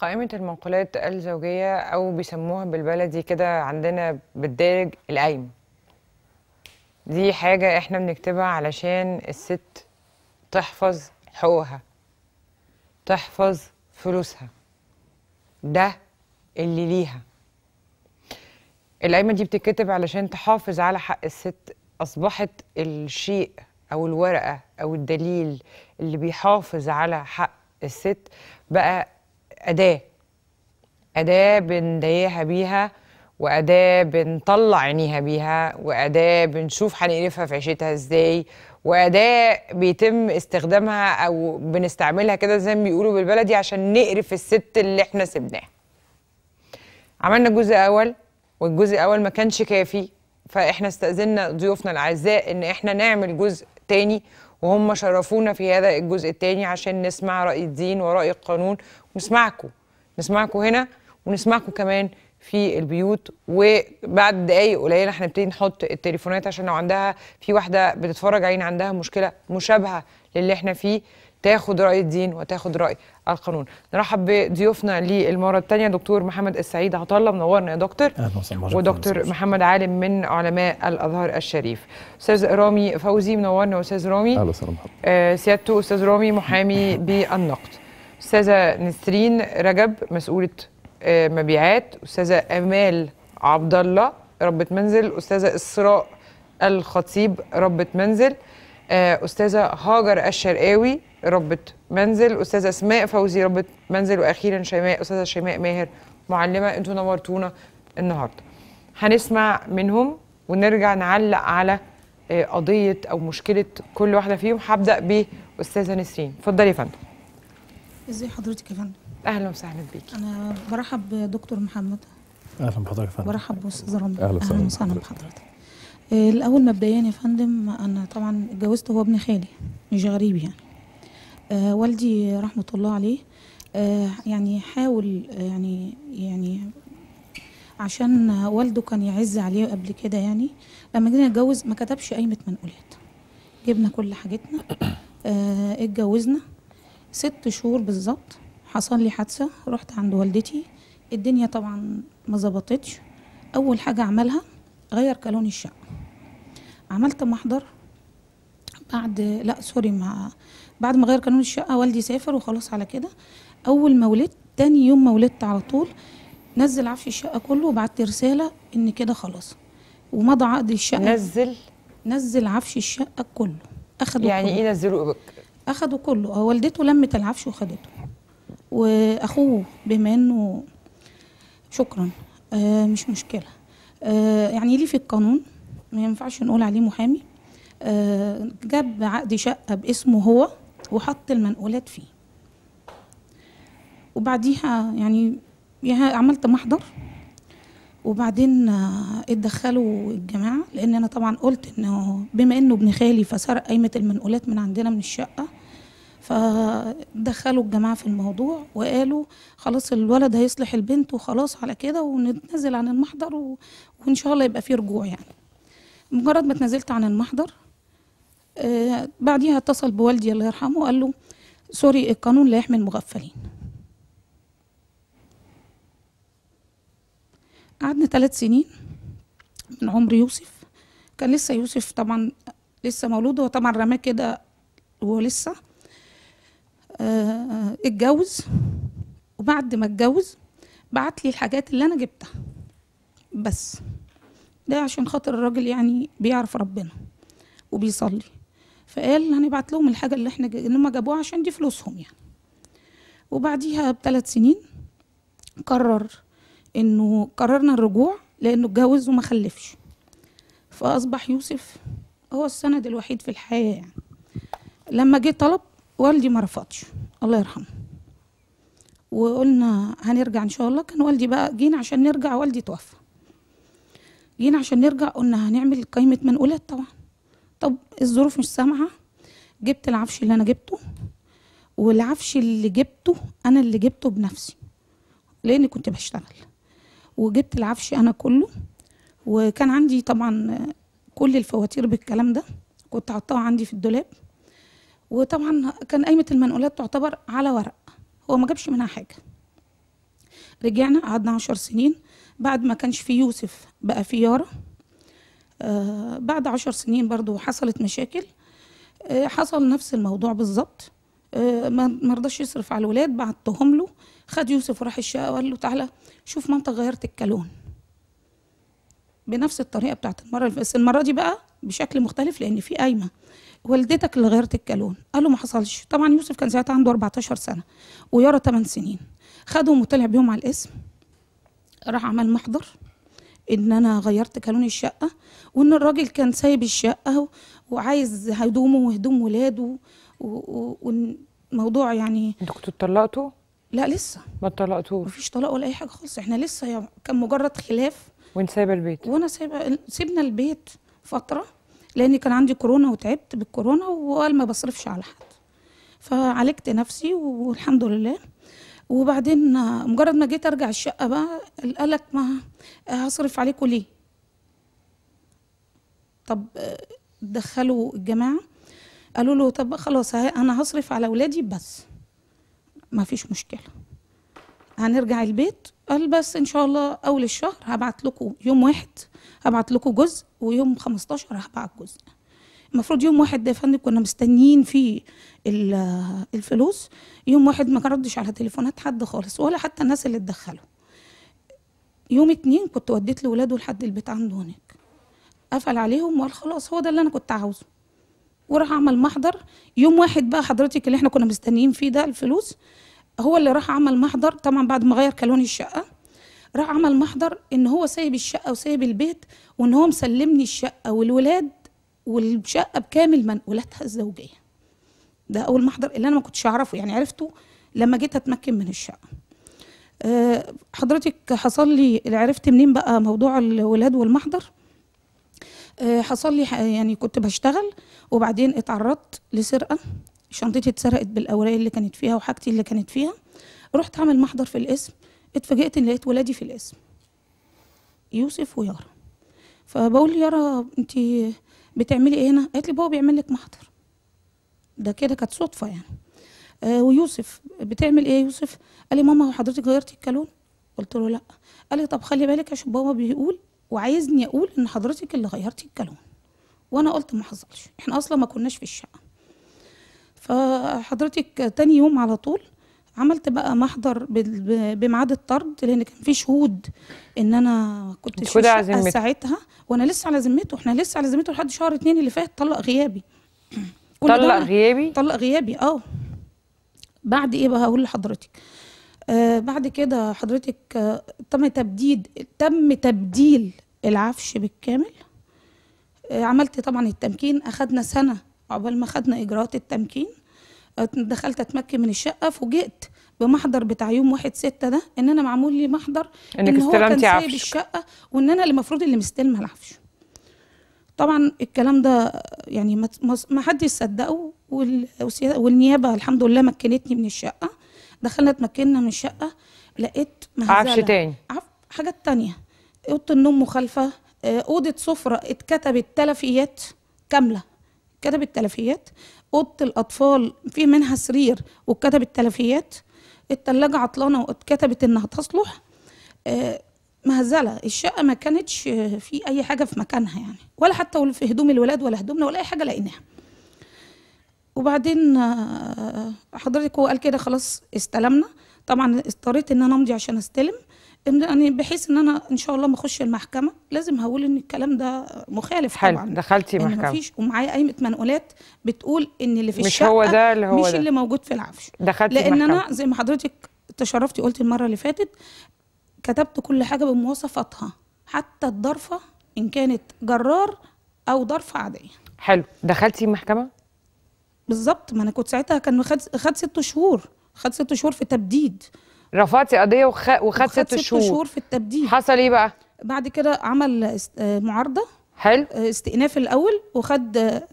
قائمة المنقولات الزوجية أو بيسموها بالبلدي كده عندنا بالدارج القايمة دي حاجة إحنا بنكتبها علشان الست تحفظ حقوقها تحفظ فلوسها ده اللي ليها القايمة دي بتتكتب علشان تحافظ على حق الست أصبحت الشيء أو الورقة أو الدليل اللي بيحافظ على حق الست بقى أداة أداة بنضايقها بيها وأداة بنطلع عينيها بيها وأداة بنشوف هنقرفها في عيشتها إزاي وأداة بيتم استخدامها أو بنستعملها كده زي ما بيقولوا بالبلدي عشان نقرف الست اللي إحنا سبناها عملنا الجزء الأول والجزء الأول ما كانش كافي فإحنا استأذنا ضيوفنا الأعزاء إن إحنا نعمل جزء تاني وهم شرفونا في هذا الجزء الثاني عشان نسمع رأي الدين ورأي القانون ونسمعكم نسمعكم هنا ونسمعكم كمان في البيوت وبعد دقايق قليله هنبتدي نحط التليفونات عشان لو عندها في واحده بتتفرج علينا عندها مشكله مشابهه للي احنا فيه تاخد راي الدين وتاخد راي القانون نرحب بضيوفنا للمره الثانيه دكتور محمد السعيد عطله منورنا يا دكتور ودكتور محمد عالم من علماء الازهر الشريف استاذ رامي فوزي منورنا استاذ رامي اهلا وسهلا بحضرتك آه، سيادته استاذ رامي محامي بالنقد استاذه نسرين رجب مسؤوله آه، مبيعات استاذه امال عبد الله ربة منزل استاذه اسراء الخطيب ربة منزل آه، استاذه هاجر الشرقاوي ربة منزل استاذه اسماء فوزي ربة منزل واخيرا شيماء استاذه شيماء ماهر معلمه انتوا نورتونا النهارده هنسمع منهم ونرجع نعلق على آه، قضيه او مشكله كل واحده فيهم هبدا باستاذه نسرين اتفضلي يا فندم ازي حضرتك يا فندم اهلا وسهلا بيكي انا برحب بدكتور محمد اهلا بحضرتك يا فندم برحب بأستاذة رمضان اهلا وسهلا بحضرتك آه، الاول مبدئيا يا فندم انا طبعا اتجوزت هو ابن خالي مش غريب يعني آه، والدي رحمه الله عليه آه، يعني حاول يعني يعني عشان والده كان يعز عليه قبل كده يعني لما جينا نتجوز ما كتبش قايمه منقولات جبنا كل حاجتنا اتجوزنا ست شهور بالظبط حصل لي حادثه رحت عند والدتي الدنيا طبعا ما ظبطتش اول حاجه عملها غير كالون الشقه عملت محضر بعد لا سوري ما بعد ما غير قانون الشقه والدي سافر وخلاص على كده اول ما ولدت تاني يوم ما ولدت على طول نزل عفش الشقه كله وبعت رساله ان كده خلاص ومضى عقد الشقه نزل نزل عفش الشقه كله اخدوا يعني كله. ايه نزلوا اخدوا كله والدته لمت العفش وخدته واخوه بما انه شكرا آه مش مشكله آه يعني ليه في القانون ما ينفعش نقول عليه محامي آه، جاب عقد شقة باسمه هو وحط المنقولات فيه وبعديها يعني عملت محضر وبعدين آه، اتدخلوا الجماعة لأن أنا طبعا قلت إنه بما إنه ابن خالي فسرق قايمة المنقولات من عندنا من الشقة فدخلوا الجماعة في الموضوع وقالوا خلاص الولد هيصلح البنت وخلاص على كده ونتنزل عن المحضر وإن شاء الله يبقى فيه رجوع يعني مجرد ما تنزلت عن المحضر آه بعديها اتصل بوالدي الله يرحمه وقال له سوري القانون لا يحمي المغفلين قعدنا ثلاث سنين من عمر يوسف كان لسه يوسف طبعا لسه مولود هو طبعا رماه كده وهو لسه آه اتجوز وبعد ما اتجوز بعت لي الحاجات اللي انا جبتها بس ده عشان خاطر الراجل يعني بيعرف ربنا وبيصلي فقال هنبعت لهم الحاجه اللي احنا ان هم جابوها عشان دي فلوسهم يعني وبعديها بثلاث سنين قرر انه قررنا الرجوع لانه اتجوز وما خلفش فاصبح يوسف هو السند الوحيد في الحياه يعني لما جه طلب والدي ما رفضش الله يرحمه وقلنا هنرجع ان شاء الله كان والدي بقى جينا عشان نرجع والدي توفى جينا عشان نرجع قلنا هنعمل قائمة منقولات طبعا طب الظروف مش سامعة جبت العفش اللي أنا جبته والعفش اللي جبته أنا اللي جبته بنفسي لأني كنت بشتغل وجبت العفش أنا كله وكان عندي طبعا كل الفواتير بالكلام ده كنت حطاها عندي في الدولاب وطبعا كان قايمة المنقولات تعتبر على ورق هو ما جابش منها حاجة رجعنا قعدنا عشر سنين بعد ما كانش في يوسف بقى في يارا آه، بعد عشر سنين برضو حصلت مشاكل آه، حصل نفس الموضوع بالظبط آه، ما رضاش يصرف على الولاد بعتهم له خد يوسف وراح الشقه وقال له تعالى شوف مامتك غيرت الكالون بنفس الطريقه بتاعت المره بس المره دي بقى بشكل مختلف لان في قايمه والدتك اللي غيرت الكالون قال له ما حصلش طبعا يوسف كان ساعتها عنده 14 سنه ويارا 8 سنين خدهم وطلع بيهم على الاسم راح عمل محضر ان انا غيرت كانون الشقه وان الراجل كان سايب الشقه وعايز هدومه وهدوم ولاده والموضوع يعني انتوا كنتوا اتطلقتوا؟ لا لسه ما اتطلقتوش مفيش طلاق ولا اي حاجه خالص احنا لسه كان مجرد خلاف وانت سايبه البيت وانا سايبه سيبنا البيت فتره لان كان عندي كورونا وتعبت بالكورونا وقال ما بصرفش على حد فعالجت نفسي والحمد لله وبعدين مجرد ما جيت ارجع الشقه بقى قالك ما هصرف عليكم ليه طب دخلوا الجماعه قالوا له طب خلاص انا هصرف على اولادي بس ما فيش مشكله هنرجع البيت قال بس ان شاء الله اول الشهر هبعت لكم يوم واحد هبعت لكم جزء ويوم 15 هبعت جزء المفروض يوم واحد ده يا فندم كنا مستنيين فيه الفلوس يوم واحد ما ردش على تليفونات حد خالص ولا حتى الناس اللي اتدخلوا يوم اتنين كنت وديت لولاده لحد البيت عنده هناك قفل عليهم وقال خلاص هو ده اللي انا كنت عاوزه وراح عمل محضر يوم واحد بقى حضرتك اللي احنا كنا مستنيين فيه ده الفلوس هو اللي راح عمل محضر طبعا بعد ما غير كالوني الشقه راح عمل محضر ان هو سايب الشقه وسايب البيت وان هو مسلمني الشقه والولاد والشقه بكامل منقولاتها الزوجيه ده اول محضر اللي انا ما كنتش اعرفه يعني عرفته لما جيت اتمكن من الشقه آه، حضرتك حصل لي عرفت منين بقى موضوع الولاد والمحضر آه، حصل لي يعني كنت بشتغل وبعدين اتعرضت لسرقه شنطتي اتسرقت بالاوراق اللي كانت فيها وحاجتي اللي كانت فيها رحت عامل محضر في القسم اتفاجئت ان لقيت ولادي في القسم يوسف ويارا فبقول يارا انت بتعملي ايه هنا قالت لي بابا بيعمل لك محضر ده كده كانت صدفه يعني آه ويوسف بتعمل ايه يوسف قال لي ماما هو حضرتك غيرتي الكالون قلت له لا قال لي طب خلي بالك عشان بابا بيقول وعايزني اقول ان حضرتك اللي غيرتي الكالون وانا قلت ما حصلش احنا اصلا ما كناش في الشقه فحضرتك تاني يوم على طول عملت بقى محضر بميعاد الطرد لان كان في شهود ان انا كنت شقه ساعتها وانا لسه على ذمته احنا لسه على ذمته لحد شهر اتنين اللي فات طلق غيابي طلق غيابي طلق غيابي اه بعد ايه بقى هقول لحضرتك آه بعد كده حضرتك آه تم تبديد تم تبديل العفش بالكامل آه عملت طبعا التمكين اخذنا سنه عقبال ما اخذنا اجراءات التمكين دخلت اتمكن من الشقه فوجئت بمحضر بتاع يوم واحد ستة ده ان انا معمول لي محضر انك إن هو كان سايب الشقه وان انا اللي المفروض اللي مستلمه العفش طبعا الكلام ده يعني ما حدش صدقه والنيابه الحمد لله مكنتني من الشقه دخلنا اتمكنا من الشقه لقيت مهزله عفش تاني عف... حاجات تانية اوضه النوم مخالفه آه، اوضه سفره اتكتبت تلفيات كامله كتبت تلفيات اوضه الاطفال في منها سرير واتكتبت تلفيات التلاجة عطلانة واتكتبت انها تصلح آه، مهزلة الشقة ما كانتش في اي حاجة في مكانها يعني ولا حتى في هدوم الولاد ولا هدومنا ولا اي حاجة لقيناها وبعدين آه، حضرتك هو قال كده خلاص استلمنا طبعا اضطريت ان انا امضي عشان استلم ان انا بحيث ان انا ان شاء الله ما اخش المحكمه لازم هقول ان الكلام ده مخالف حلو طبعا دخلتي إن محكمه مفيش ومعايا قائمه منقولات بتقول ان اللي في مش الشقه هو ده اللي هو مش ده. اللي موجود في العفش دخلتي لان محكمة. انا زي ما حضرتك تشرفتي قلت المره اللي فاتت كتبت كل حاجه بمواصفاتها حتى الضرفه ان كانت جرار او ضرفه عاديه حلو دخلتي المحكمه بالظبط ما انا كنت ساعتها كان خد خد ست شهور خد ست شهور في تبديد رفعتي قضيه وخ... وخدت ست شهور شهور في التبديل حصل ايه بقى؟ بعد كده عمل آه، معارضه حلو آه، استئناف الاول وخد آه،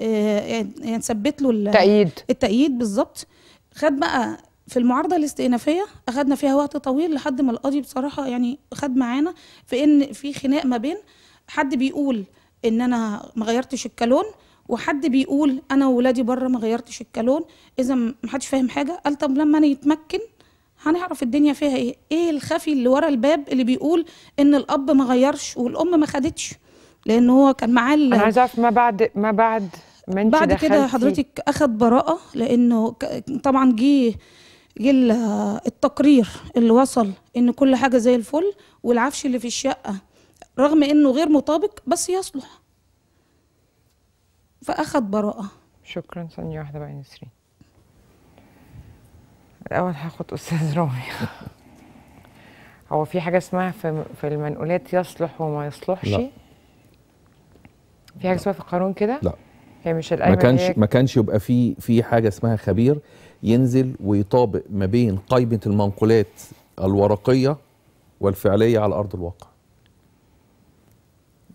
يعني ثبت له التأييد التأييد بالظبط خد بقى في المعارضه الاستئنافيه اخذنا فيها وقت طويل لحد ما القاضي بصراحه يعني خد معانا في ان في خناق ما بين حد بيقول ان انا ما غيرتش الكالون وحد بيقول انا وولادي بره ما غيرتش الكالون اذا ما حدش فاهم حاجه قال طب لما انا يتمكن هنعرف الدنيا فيها ايه ايه الخفي اللي ورا الباب اللي بيقول ان الاب ما غيرش والام ما خدتش لان هو كان معاه انا عايزه اعرف ما بعد ما بعد ما انت بعد كده حضرتك اخد براءه لانه طبعا جه جه التقرير اللي وصل ان كل حاجه زي الفل والعفش اللي في الشقه رغم انه غير مطابق بس يصلح فاخد براءه شكرا ثانيه واحده بقى نسرين الاول هاخد استاذ رامي هو في حاجه اسمها في, في المنقولات يصلح وما يصلحش لا. في حاجه اسمها في القانون كده لا هي مش القايمه ما كانش ما كانش يبقى في في حاجه اسمها خبير ينزل ويطابق ما بين قائمه المنقولات الورقيه والفعليه على ارض الواقع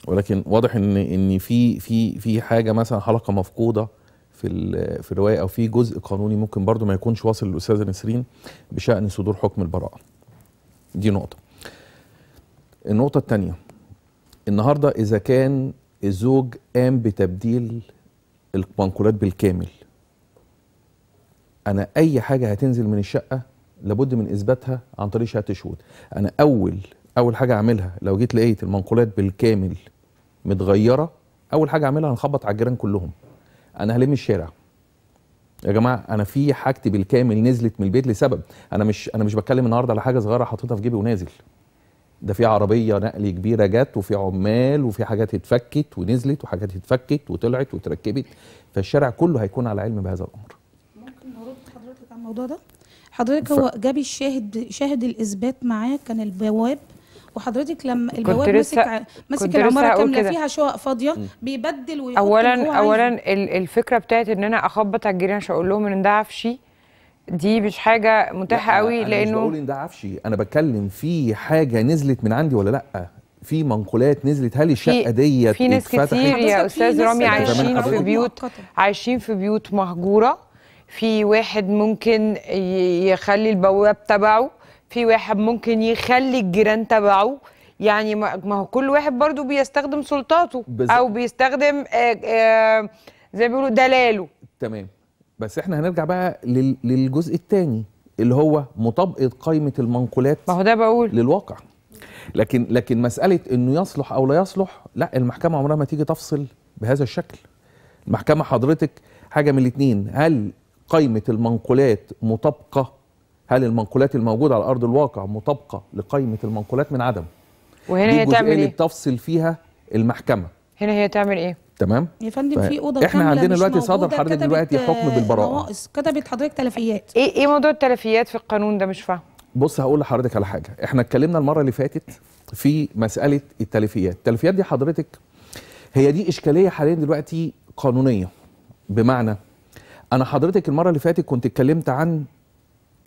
ولكن واضح ان ان في في في حاجه مثلا حلقه مفقوده في في الروايه او في جزء قانوني ممكن برضو ما يكونش واصل للاستاذه نسرين بشان صدور حكم البراءه دي نقطه النقطه الثانيه النهارده اذا كان الزوج قام بتبديل المنقولات بالكامل انا اي حاجه هتنزل من الشقه لابد من اثباتها عن طريق شهاده شهود انا اول اول حاجه اعملها لو جيت لقيت المنقولات بالكامل متغيره اول حاجه اعملها هنخبط على الجيران كلهم انا هلم الشارع يا جماعه انا في حاجتي بالكامل نزلت من البيت لسبب انا مش انا مش بتكلم النهارده على حاجه صغيره حاططها في جيبي ونازل ده في عربيه نقل كبيره جت وفي عمال وفي حاجات اتفكت ونزلت وحاجات اتفكت وطلعت وتركبت فالشارع كله هيكون على علم بهذا الامر ممكن نرد حضرتك على الموضوع ده حضرتك ف... هو جابي الشاهد شاهد الاثبات معاه كان البواب وحضرتك لما البواب مسك مسك العماره كامله فيها شقق فاضيه بيبدل ويحط اولا اولا الفكره بتاعت ان انا اخبط على الجيران عشان اقول لهم ان ده عفشي دي مش حاجه متاحه لا قوي أنا مش بقول ان ده عفشي انا بتكلم في حاجه نزلت من عندي ولا لا في منقولات نزلت هل الشقه ديت في ناس كتير يا استاذ رامي عايشين في بيوت عايشين في بيوت مهجوره في واحد ممكن يخلي البواب تبعه في واحد ممكن يخلي الجيران تبعه يعني ما هو كل واحد برضو بيستخدم سلطاته بز... او بيستخدم آه، آه، زي ما بيقولوا دلاله تمام بس احنا هنرجع بقى لل... للجزء الثاني اللي هو مطابقه قائمه المنقولات ما هو ده بقول للواقع لكن لكن مساله انه يصلح او لا يصلح لا المحكمه عمرها ما تيجي تفصل بهذا الشكل المحكمه حضرتك حاجه من الاثنين هل قائمه المنقولات مطابقه هل المنقولات الموجوده على ارض الواقع مطابقه لقائمه المنقولات من عدم وهنا هي تعمل ايه اللي بتفصل فيها المحكمه هنا هي تعمل ايه تمام يا فندم في طيب. اوضه احنا عندنا دلوقتي صدر حضرتك دلوقتي حكم بالبراءه نواقص كتبت حضرتك تلفيات ايه ايه موضوع التلفيات في القانون ده مش فاهم بص هقول لحضرتك على حاجه احنا اتكلمنا المره اللي فاتت في مساله التلفيات التلفيات دي حضرتك هي دي اشكاليه حاليا دلوقتي قانونيه بمعنى انا حضرتك المره اللي فاتت كنت اتكلمت عن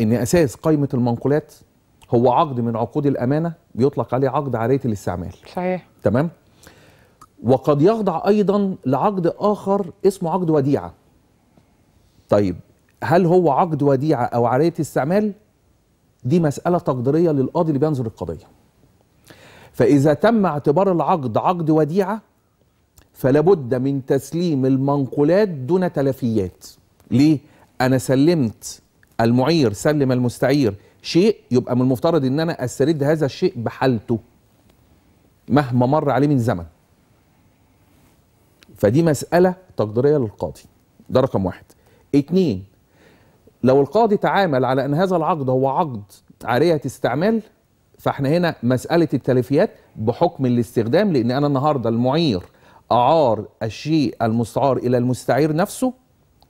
ان اساس قائمه المنقولات هو عقد من عقود الامانه بيطلق عليه عقد عاريه الاستعمال صحيح تمام وقد يخضع ايضا لعقد اخر اسمه عقد وديعه طيب هل هو عقد وديعه او عاريه استعمال دي مساله تقديريه للقاضي اللي بينظر القضيه فاذا تم اعتبار العقد عقد وديعه فلا بد من تسليم المنقولات دون تلفيات ليه انا سلمت المعير سلم المستعير شيء يبقى من المفترض ان انا استرد هذا الشيء بحالته مهما مر عليه من زمن فدي مسألة تقديرية للقاضي ده رقم واحد اتنين لو القاضي تعامل على ان هذا العقد هو عقد عارية استعمال فاحنا هنا مسألة التلفيات بحكم الاستخدام لان انا النهاردة المعير اعار الشيء المستعار الى المستعير نفسه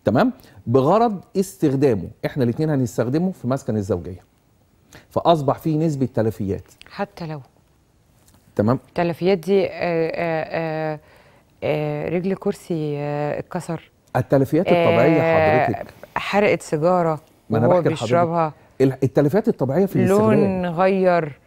تمام بغرض استخدامه احنا الاثنين هنستخدمه في مسكن الزوجيه فاصبح فيه نسبه تلفيات حتى لو تمام التلفيات دي آه، آه، آه، رجل كرسي اتكسر التلفيات الطبيعيه حضرتك حرقه سيجاره وهو بيشربها التلفيات الطبيعيه في لون غير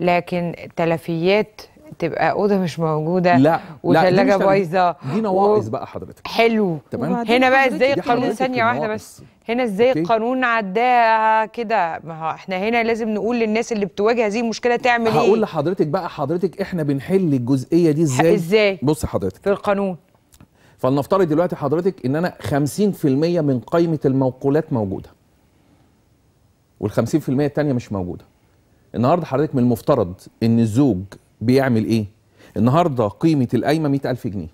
لكن تلفيات تبقى اوضه مش موجوده لا وثلاجه بايظه دي نواقص و... بقى حضرتك حلو تمام هنا بقى ازاي القانون ثانيه واحده بس هنا ازاي القانون عداها كده ما هو احنا هنا لازم نقول للناس اللي بتواجه هذه المشكله تعمل هقول ايه هقول لحضرتك بقى حضرتك احنا بنحل الجزئيه دي ازاي ازاي بص حضرتك في القانون فلنفترض دلوقتي حضرتك ان انا 50% من قائمه الموقولات موجوده وال 50% الثانيه مش موجوده النهارده حضرتك من المفترض ان الزوج بيعمل ايه النهارده قيمه القايمه 100000 جنيه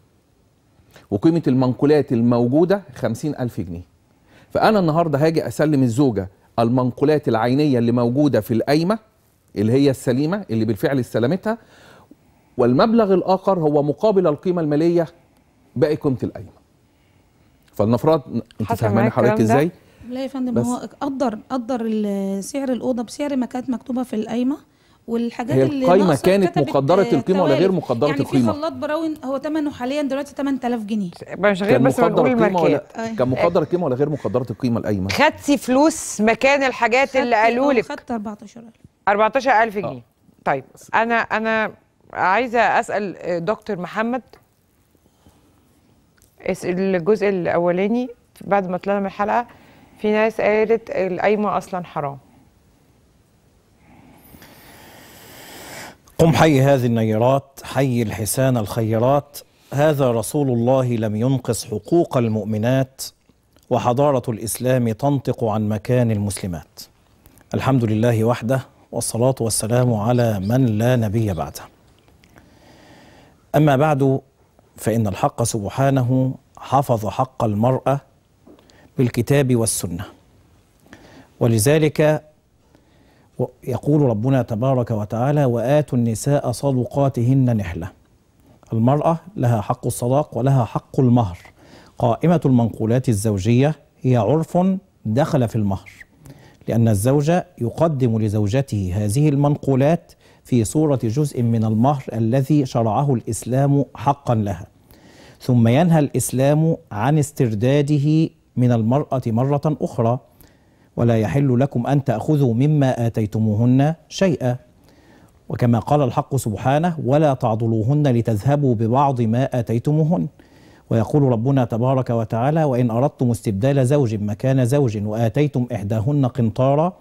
وقيمه المنقولات الموجوده 50000 جنيه فانا النهارده هاجي اسلم الزوجه المنقولات العينيه اللي موجوده في القايمه اللي هي السليمه اللي بالفعل استلمتها والمبلغ الاخر هو مقابل القيمه الماليه باقي قيمه القايمه فلنفرض انت فاهماني حضرتك ازاي لا يا فندم هو قدر قدر سعر الاوضه بسعر ما كانت مكتوبه في القايمه والحاجات هي اللي القايمه كانت مقدره القيمه ولا غير مقدره يعني القيمه يعني في خلاط براون هو ثمنه حاليا دلوقتي 8000 جنيه مش غير بس مقدر القيمة ولا... كان مقدر القيمه ولا غير مقدره القيمه القايمه؟ خدتي فلوس مكان الحاجات اللي قالوا آه، لك خدت 14000 14000 آه. جنيه آه. طيب انا انا عايزه اسال آه، دكتور محمد الجزء الاولاني بعد ما طلعنا من الحلقه في ناس قالت القايمه اصلا حرام قم حي هذه النيرات حي الحسان الخيرات هذا رسول الله لم ينقص حقوق المؤمنات وحضارة الإسلام تنطق عن مكان المسلمات الحمد لله وحده والصلاة والسلام على من لا نبي بعده أما بعد فإن الحق سبحانه حفظ حق المرأة بالكتاب والسنة ولذلك يقول ربنا تبارك وتعالى وآتوا النساء صدقاتهن نحلة المرأة لها حق الصداق ولها حق المهر قائمة المنقولات الزوجية هي عرف دخل في المهر لأن الزوج يقدم لزوجته هذه المنقولات في صورة جزء من المهر الذي شرعه الإسلام حقا لها ثم ينهى الإسلام عن استرداده من المرأة مرة أخرى ولا يحل لكم أن تأخذوا مما آتيتموهن شيئا وكما قال الحق سبحانه ولا تعضلوهن لتذهبوا ببعض ما آتيتموهن ويقول ربنا تبارك وتعالى وإن أردتم استبدال زوج مكان زوج وآتيتم إحداهن قنطارا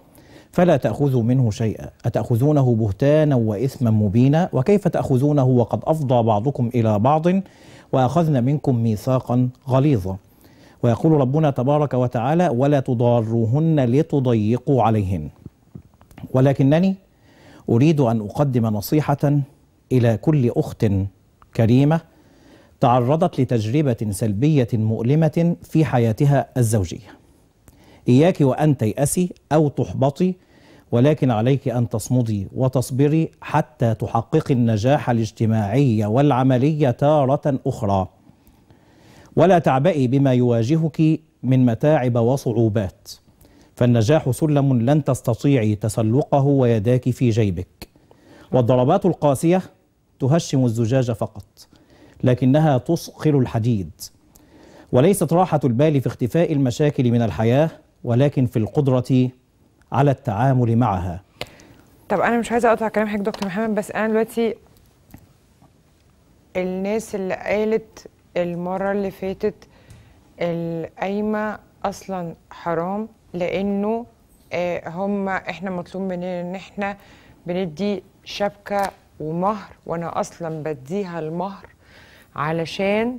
فلا تأخذوا منه شيئا أتأخذونه بهتانا وإثما مبينا وكيف تأخذونه وقد أفضى بعضكم إلى بعض وأخذن منكم ميثاقا غليظا ويقول ربنا تبارك وتعالى ولا تضاروهن لتضيقوا عليهن ولكنني أريد أن أقدم نصيحة إلى كل أخت كريمة تعرضت لتجربة سلبية مؤلمة في حياتها الزوجية إياك وأن تيأسي أو تحبطي ولكن عليك أن تصمدي وتصبري حتى تحققي النجاح الاجتماعي والعملي تارة أخرى ولا تعبئي بما يواجهك من متاعب وصعوبات فالنجاح سلم لن تستطيعي تسلقه ويداك في جيبك والضربات القاسية تهشم الزجاج فقط لكنها تصقل الحديد وليست راحة البال في اختفاء المشاكل من الحياة ولكن في القدرة على التعامل معها طب أنا مش عايزة أقطع كلام حضرتك دكتور محمد بس أنا دلوقتي الناس اللي قالت المرة اللي فاتت القايمة أصلا حرام لأنه آه، هم إحنا مطلوب مننا إن إحنا بندي شبكة ومهر وأنا أصلا بديها المهر علشان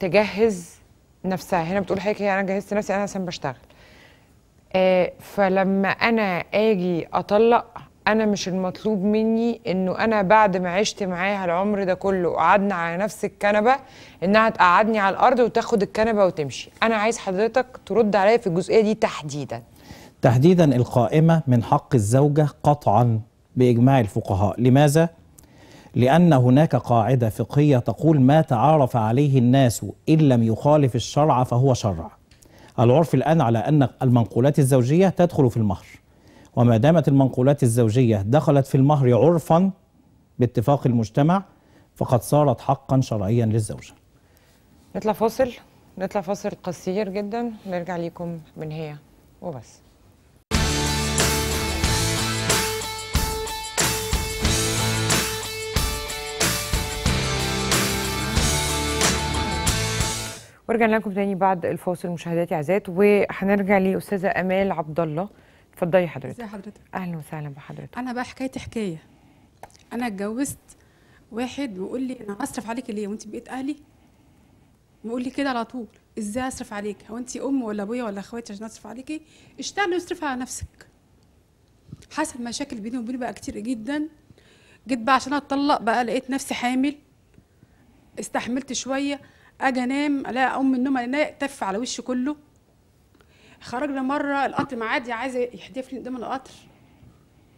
تجهز نفسها هنا بتقول يعني أنا جهزت نفسي أنا عشان بشتغل آه، فلما أنا آجي أطلق انا مش المطلوب مني انه انا بعد ما عشت معاها العمر ده كله وقعدنا على نفس الكنبه انها تقعدني على الارض وتاخد الكنبه وتمشي انا عايز حضرتك ترد عليا في الجزئيه دي تحديدا تحديدا القائمه من حق الزوجه قطعا باجماع الفقهاء لماذا لان هناك قاعده فقهيه تقول ما تعارف عليه الناس ان لم يخالف الشرع فهو شرع العرف الان على ان المنقولات الزوجيه تدخل في المهر وما دامت المنقولات الزوجية دخلت في المهر عرفا باتفاق المجتمع فقد صارت حقا شرعيا للزوجة نطلع فاصل نطلع فاصل قصير جدا نرجع لكم من هي وبس ورجعنا لكم تاني بعد الفاصل مشاهداتي عزات وهنرجع لاستاذه امال عبد الله اتفضلي حضرتك ازي حضرتك اهلا وسهلا بحضرتك انا بقى حكايتي حكايه انا اتجوزت واحد بيقول لي انا هصرف عليكي ليه وانت بقيت اهلي بيقول لي كده على طول ازاي اصرف عليك هو انت ام ولا ابويا ولا اخواتي عشان اصرف عليكي اشتغلي واصرفي على نفسك حصل مشاكل بيني وبينه بقى كتير جدا جيت بقى عشان اتطلق بقى لقيت نفسي حامل استحملت شويه اجي انام الاقي اقوم من النوم الاقي تف على وشي كله خرجنا مره القطر معادي عايزه يحدفني قدام القطر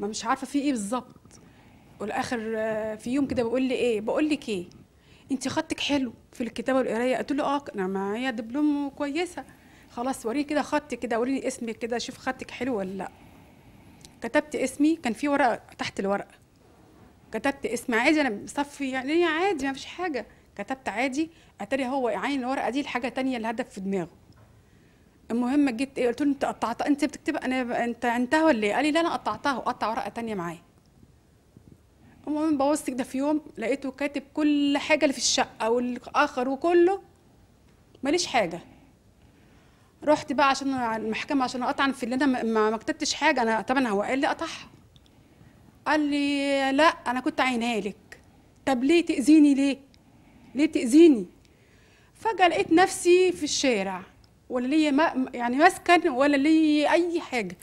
ما مش عارفه في ايه بالظبط والاخر آه، في يوم كده بقول لي ايه بقول لك ايه انت خطك حلو في الكتابه والقرايه قلت له اه انا معايا دبلوم كويسه خلاص وريني كده خطك كده وريني اسمك كده شوف خطك حلو ولا لا كتبت اسمي كان في ورقه تحت الورقه كتبت اسم عادي انا بصفي يعني إيه عادي ما فيش حاجه كتبت عادي اتاري هو يعين الورقه دي لحاجه تانية الهدف في دماغه المهم جيت إيه، قلت له انت قطعت انت بتكتب انا انت انتهى ولا ايه؟ قال لي لا انا قطعتها وقطع ورقه ثانيه معايا. المهم بوظت كده في يوم لقيته كاتب كل حاجه اللي في الشقه والاخر وكله ماليش حاجه. رحت بقى عشان المحكمه عشان اقطع في اللي انا ما كتبتش حاجه انا طبعا هو قال لي قطعها. قال لي لا انا كنت عينها لك. طب ليه تاذيني ليه؟ ليه تاذيني؟ فجاه لقيت نفسي في الشارع ولا لي ما يعني مسكن ولا لي اي حاجه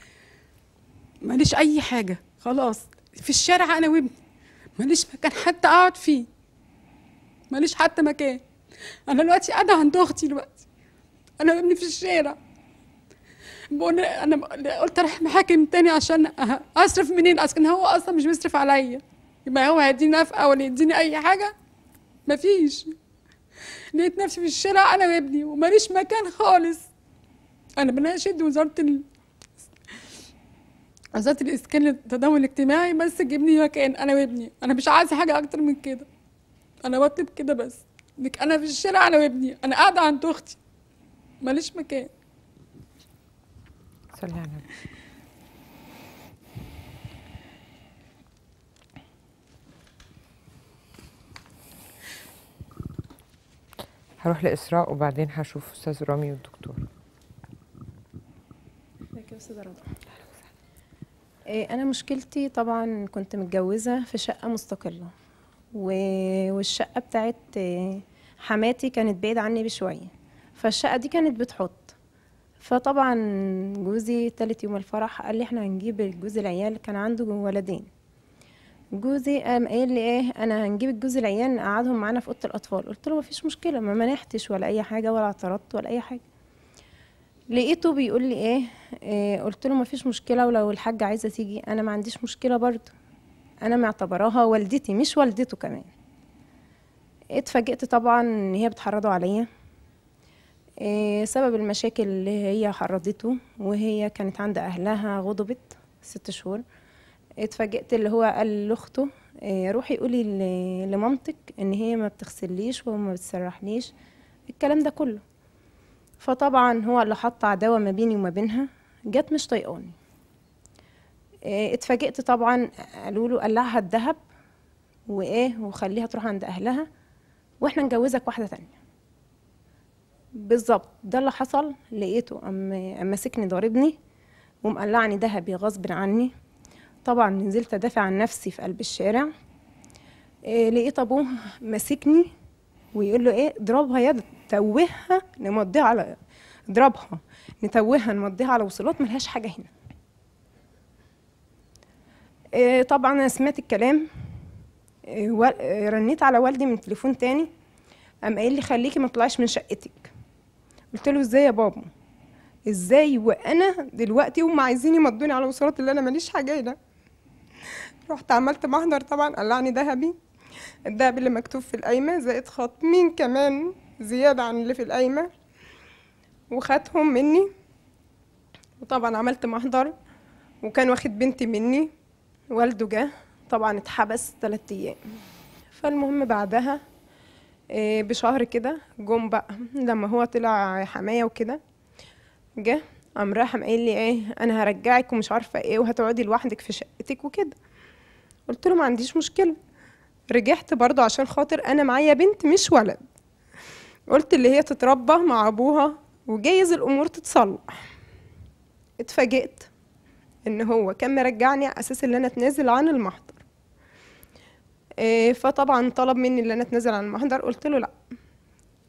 ماليش اي حاجه خلاص في الشارع انا وابني ماليش مكان حتى اقعد فيه ماليش حتى مكان انا دلوقتي قاعده عند اختي دلوقتي انا وابني في الشارع بقول انا قلت رايح محاكم تاني عشان أه- اصرف منين اصلا هو اصلا مش بيصرف عليا يبقى هو هيديني نفقه ولا يديني اي حاجه مفيش لقيت نفسي في الشارع انا وابني وماليش مكان خالص انا بناشد وزاره ال... وزاره الاسكان للتداول الاجتماعي بس تجيبني مكان انا وابني انا مش عايزه حاجه اكتر من كده انا بطلب كده بس انك انا في الشارع انا وابني انا قاعده عند اختي ماليش مكان صلي على النبي هروح لإسراء وبعدين هشوف أستاذ رامي والدكتور ازيك يا أستاذة رضا إيه، أنا مشكلتي طبعا كنت متجوزة في شقة مستقلة والشقة بتاعت حماتي كانت بعيد عني بشوية فالشقة دي كانت بتحط فطبعا جوزي تالت يوم الفرح قال لي احنا هنجيب جوز العيال كان عنده ولدين جوزي قام قايل لي ايه انا هنجيب الجوز العيان نقعدهم معانا في اوضه الاطفال قلت له مفيش مشكله ما منحتش ولا اي حاجه ولا اعترضت ولا اي حاجه لقيته بيقول لي ايه, إيه قلت له مفيش مشكله ولو الحاجه عايزه تيجي انا ما عنديش مشكله برضو انا معتبراها والدتي مش والدته كمان اتفاجئت طبعا ان هي بتحرضوا عليا إيه، سبب المشاكل اللي هي حرضته وهي كانت عند اهلها غضبت ست شهور اتفاجئت اللي هو قال لاخته آه، روحي قولي لمامتك ان هي ما بتغسليش وما بتسرحنيش الكلام ده كله فطبعا هو اللي حط عداوه ما بيني وما بينها جت مش طايقاني آه، اتفاجئت طبعا قالوا له قلعها الذهب وايه وخليها تروح عند اهلها واحنا نجوزك واحده تانية بالظبط ده اللي حصل لقيته اما مسكني ماسكني ضاربني ومقلعني دهبي غصب عني طبعا نزلت ادافع عن نفسي في قلب الشارع إيه لقيت ابوه ماسكني ويقول له ايه اضربها يا توهها نمضيها على اضربها نتوهها نمضيها على وصلات ملهاش حاجه هنا إيه طبعا انا سمعت الكلام إيه, إيه، رنيت على والدي من تليفون تاني قام قايل لي خليكي ما تطلعيش من شقتك قلت له ازاي يا بابا ازاي وانا دلوقتي هم عايزين يمضوني على وصلات اللي انا ماليش حاجه هنا رحت عملت محضر طبعا قلعني ذهبي الذهب اللي مكتوب في القايمة زائد مين كمان زيادة عن اللي في القايمة وخدهم مني وطبعا عملت محضر وكان واخد بنتي مني والده جه طبعا اتحبس ثلاثة أيام فالمهم بعدها آه، بشهر كده جم بقى لما هو طلع حماية وكده جه قام راح قايل لي ايه انا هرجعك ومش عارفه ايه وهتقعدي لوحدك في شقتك وكده قلت له ما عنديش مشكله رجعت برضو عشان خاطر انا معايا بنت مش ولد قلت اللي هي تتربى مع ابوها وجايز الامور تتصلح اتفاجئت ان هو كان مرجعني على اساس ان انا اتنازل عن المحضر آه، فطبعا طلب مني ان انا اتنازل عن المحضر قلت له لا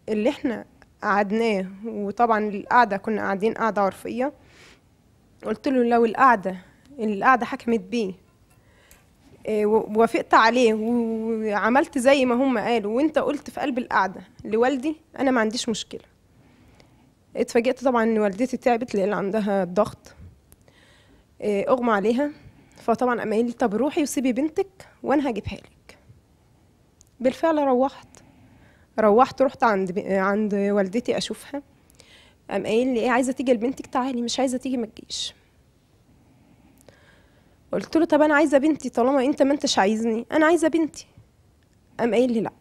اللي احنا قعدناه وطبعا القعده كنا قاعدين قعده عرفيه قلت له لو القعده القعده حكمت بيه آه، ووافقت عليه وعملت زي ما هم قالوا وانت قلت في قلب القعده لوالدي انا ما عنديش مشكله اتفاجئت طبعا ان والدتي تعبت لان عندها ضغط آه، اغمى عليها فطبعا قام قايل لي طب روحي وسيبي بنتك وانا هجيبها لك بالفعل روحت روحت رحت عند عند والدتي اشوفها قام قايل لي ايه عايزه تيجي لبنتك تعالي مش عايزه تيجي ما تجيش قلت له طب انا عايزه بنتي طالما انت ما انتش عايزني انا عايزه بنتي قام قايل لي لا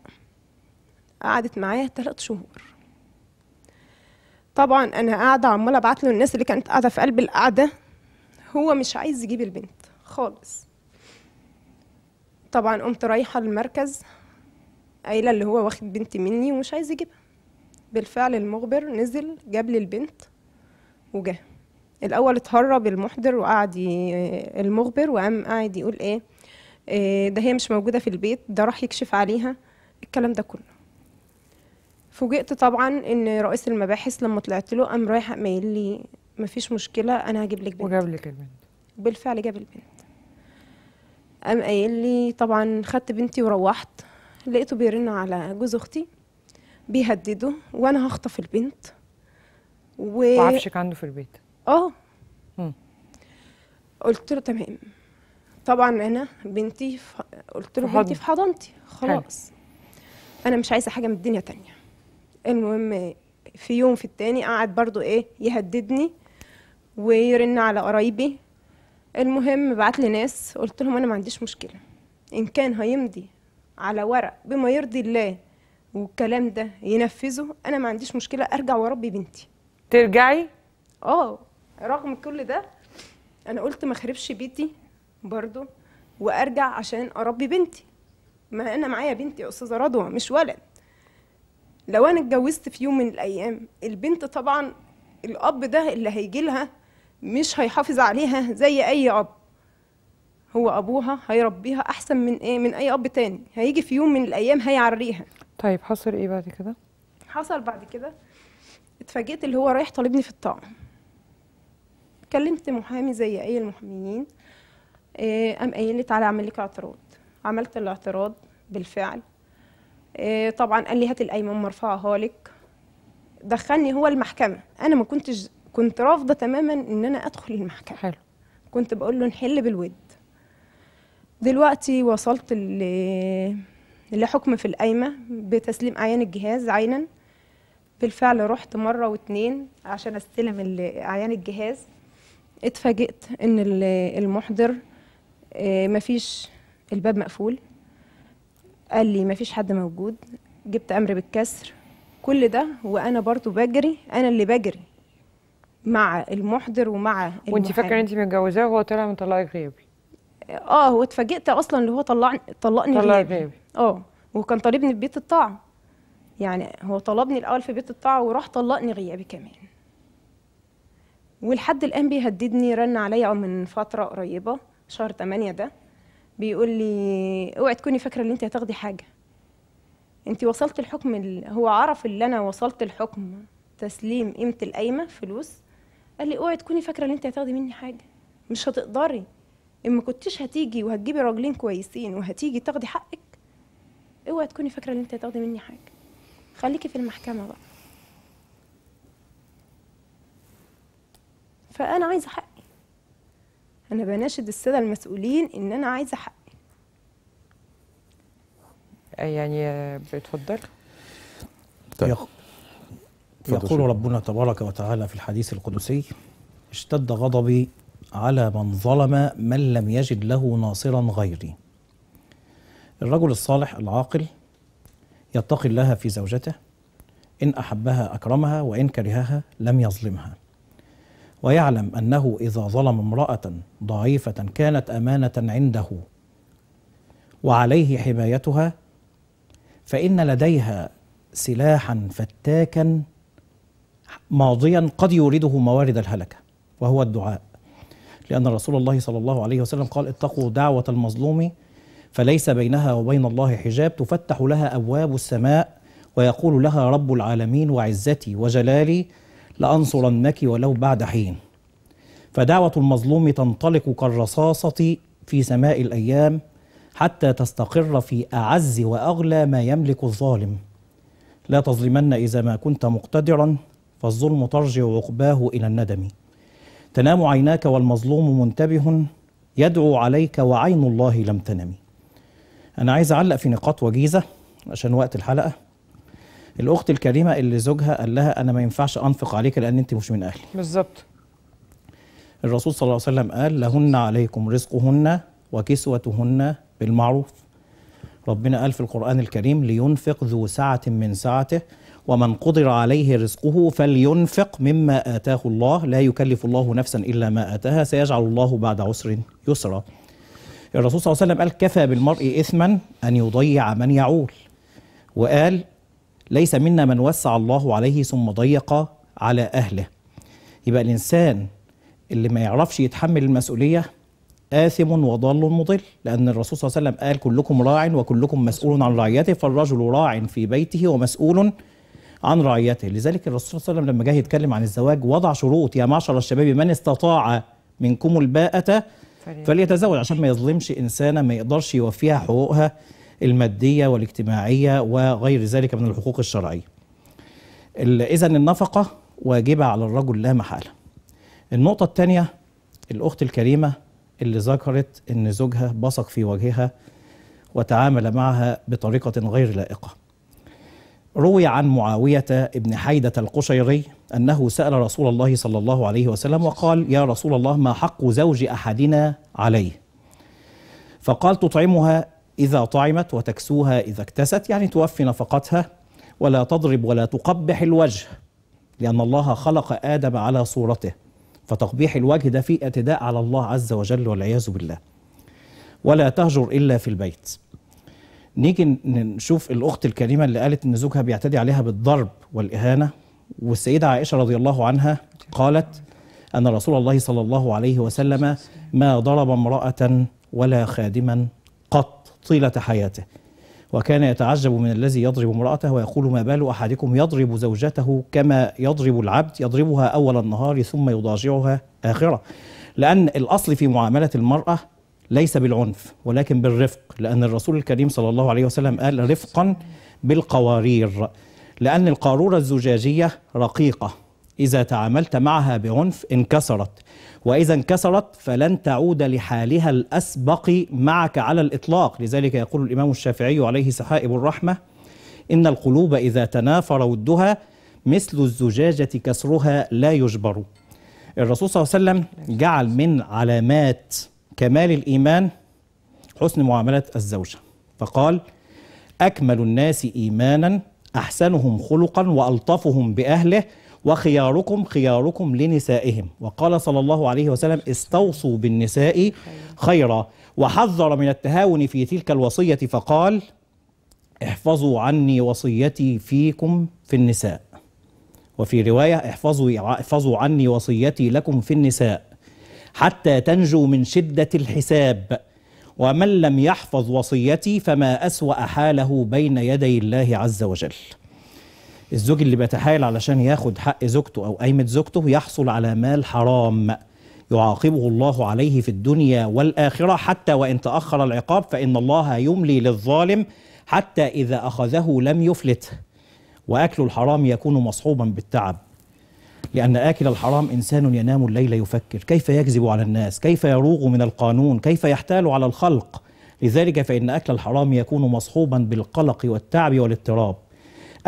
قعدت معايا ثلاث شهور طبعا انا قاعده عماله ابعت له الناس اللي كانت قاعده في قلب القعده هو مش عايز يجيب البنت خالص طبعا قمت رايحه المركز قايله اللي هو واخد بنتي مني ومش عايز يجيبها بالفعل المخبر نزل جاب لي البنت وجه الاول اتهرب المحضر وقعد المخبر وقام قاعد يقول إيه،, ايه, ده هي مش موجوده في البيت ده راح يكشف عليها الكلام ده كله فوجئت طبعا ان رئيس المباحث لما طلعت له قام رايح قايل لي مفيش مشكله انا هجيب لك بنت وجاب لك البنت بالفعل جاب البنت قام قايل لي طبعا خدت بنتي وروحت لقيته بيرن على جوز اختي بيهدده وانا هخطف البنت و وعفشك عنده في البيت اه قلت له تمام طبعا انا بنتي ف... قلت له بنتي في حضانتي خلاص حل. انا مش عايزه حاجه من الدنيا تانية المهم في يوم في التاني قعد برضو ايه يهددني ويرن على قرايبي المهم بعت لي ناس قلت لهم انا ما عنديش مشكله ان كان هيمضي على ورق بما يرضي الله والكلام ده ينفذه انا ما عنديش مشكله ارجع وربي بنتي ترجعي اه رغم كل ده انا قلت ما اخربش بيتي برضو وارجع عشان اربي بنتي ما انا معايا بنتي يا استاذه رضوى مش ولد لو انا اتجوزت في يوم من الايام البنت طبعا الاب ده اللي هيجي لها مش هيحافظ عليها زي اي اب هو ابوها هيربيها احسن من ايه من اي اب تاني هيجي في يوم من الايام هيعريها طيب حصل ايه بعد كده حصل بعد كده اتفاجئت اللي هو رايح طالبني في الطعام كلمت محامي زي اي المحاميين آه، قام قايل لي تعالى اعمل لك اعتراض عملت الاعتراض بالفعل آه، طبعا قال لي هات القايمه مرفعها لك دخلني هو المحكمه انا ما كنتش كنت رافضه تماما ان انا ادخل المحكمه حلو كنت بقول له نحل بالود دلوقتي وصلت لحكم في القايمه بتسليم اعيان الجهاز عينا بالفعل رحت مره واتنين عشان استلم اعيان الجهاز اتفاجئت ان المحضر آه، مفيش الباب مقفول قال لي مفيش حد موجود جبت امر بالكسر كل ده وانا برضو بجري انا اللي بجري مع المحضر ومع وانت فاكره انت متجوزاه وهو طلع مطلقك غيابي اه واتفاجئت اتفاجئت اصلا اللي هو طلعني طلقني غيابي, غيابي. اه وكان طالبني في بيت الطاعه يعني هو طلبني الاول في بيت الطاعه وراح طلقني غيابي كمان ولحد الان بيهددني رن عليا من فتره قريبه شهر 8 ده بيقول لي اوعي تكوني فاكره ان انت هتاخدي حاجه انت وصلت الحكم هو عرف ان انا وصلت الحكم تسليم قيمه القايمه فلوس قال لي اوعي تكوني فاكره ان انت هتاخدي مني حاجه مش هتقدري اما كنتش هتيجي وهتجيبي راجلين كويسين وهتيجي تاخدي حقك اوعي تكوني فاكره ان انت هتاخدي مني حاجه خليكي في المحكمه بقى فانا عايزه حقي انا بناشد الساده المسؤولين ان انا عايزه حقي يعني آه، بتفضل طيب. يقول ربنا تبارك وتعالى في الحديث القدسي اشتد غضبي على من ظلم من لم يجد له ناصرا غيري الرجل الصالح العاقل يتقي الله في زوجته إن أحبها أكرمها وإن كرهها لم يظلمها ويعلم انه اذا ظلم امراه ضعيفه كانت امانه عنده وعليه حمايتها فان لديها سلاحا فتاكا ماضيا قد يورده موارد الهلكه وهو الدعاء لان رسول الله صلى الله عليه وسلم قال اتقوا دعوه المظلوم فليس بينها وبين الله حجاب تفتح لها ابواب السماء ويقول لها رب العالمين وعزتي وجلالي لأنصرنك ولو بعد حين فدعوة المظلوم تنطلق كالرصاصة في سماء الأيام حتى تستقر في أعز وأغلى ما يملك الظالم لا تظلمن إذا ما كنت مقتدرا فالظلم ترجع عقباه إلى الندم تنام عيناك والمظلوم منتبه يدعو عليك وعين الله لم تنم أنا عايز أعلق في نقاط وجيزة عشان وقت الحلقة الاخت الكريمه اللي زوجها قال لها انا ما ينفعش انفق عليك لان انت مش من اهلي بالظبط الرسول صلى الله عليه وسلم قال لهن عليكم رزقهن وكسوتهن بالمعروف ربنا قال في القرآن الكريم لينفق ذو سعة من سعته ومن قدر عليه رزقه فلينفق مما آتاه الله لا يكلف الله نفسا إلا ما آتاها سيجعل الله بعد عسر يسرا الرسول صلى الله عليه وسلم قال كفى بالمرء إثما أن يضيع من يعول وقال ليس منا من وسع الله عليه ثم ضيق على أهله يبقى الإنسان اللي ما يعرفش يتحمل المسؤولية آثم وضال مضل لأن الرسول صلى الله عليه وسلم قال كلكم راع وكلكم مسؤول عن رعيته فالرجل راع في بيته ومسؤول عن رعيته لذلك الرسول صلى الله عليه وسلم لما جه يتكلم عن الزواج وضع شروط يا معشر الشباب من استطاع منكم الباءة فليتزوج عشان ما يظلمش إنسانة ما يقدرش يوفيها حقوقها المادية والاجتماعية وغير ذلك من الحقوق الشرعية إذا النفقة واجبة على الرجل لا محالة النقطة الثانية الأخت الكريمة اللي ذكرت أن زوجها بصق في وجهها وتعامل معها بطريقة غير لائقة روي عن معاوية ابن حيدة القشيري أنه سأل رسول الله صلى الله عليه وسلم وقال يا رسول الله ما حق زوج أحدنا عليه فقال تطعمها إذا طعمت وتكسوها إذا اكتست يعني توفي نفقتها ولا تضرب ولا تقبح الوجه لأن الله خلق آدم على صورته فتقبيح الوجه ده فيه اعتداء على الله عز وجل والعياذ بالله ولا تهجر إلا في البيت نيجي نشوف الأخت الكريمة اللي قالت إن زوجها بيعتدي عليها بالضرب والإهانة والسيدة عائشة رضي الله عنها قالت أن رسول الله صلى الله عليه وسلم ما ضرب امرأة ولا خادما طيلة حياته وكان يتعجب من الذي يضرب امرأته ويقول ما بال أحدكم يضرب زوجته كما يضرب العبد يضربها أول النهار ثم يضاجعها آخرة لأن الأصل في معاملة المرأة ليس بالعنف ولكن بالرفق لأن الرسول الكريم صلى الله عليه وسلم قال رفقا بالقوارير لأن القارورة الزجاجية رقيقة إذا تعاملت معها بعنف انكسرت وإذا انكسرت فلن تعود لحالها الأسبق معك على الإطلاق لذلك يقول الإمام الشافعي عليه سحائب الرحمة إن القلوب إذا تنافر ودها مثل الزجاجة كسرها لا يجبر الرسول صلى الله عليه وسلم جعل من علامات كمال الإيمان حسن معاملة الزوجة فقال أكمل الناس إيمانا أحسنهم خلقا وألطفهم بأهله وخياركم خياركم لنسائهم وقال صلى الله عليه وسلم استوصوا بالنساء خيرا وحذر من التهاون في تلك الوصية فقال احفظوا عني وصيتي فيكم في النساء وفي رواية احفظوا, احفظوا عني وصيتي لكم في النساء حتى تنجوا من شدة الحساب ومن لم يحفظ وصيتي فما أسوأ حاله بين يدي الله عز وجل الزوج اللي بيتحايل علشان ياخد حق زوجته أو قيمة زوجته يحصل على مال حرام يعاقبه الله عليه في الدنيا والآخرة حتى وإن تأخر العقاب فإن الله يملي للظالم حتى إذا أخذه لم يفلته وأكل الحرام يكون مصحوبا بالتعب لأن آكل الحرام إنسان ينام الليل يفكر كيف يكذب على الناس كيف يروغ من القانون كيف يحتال على الخلق لذلك فإن أكل الحرام يكون مصحوبا بالقلق والتعب والاضطراب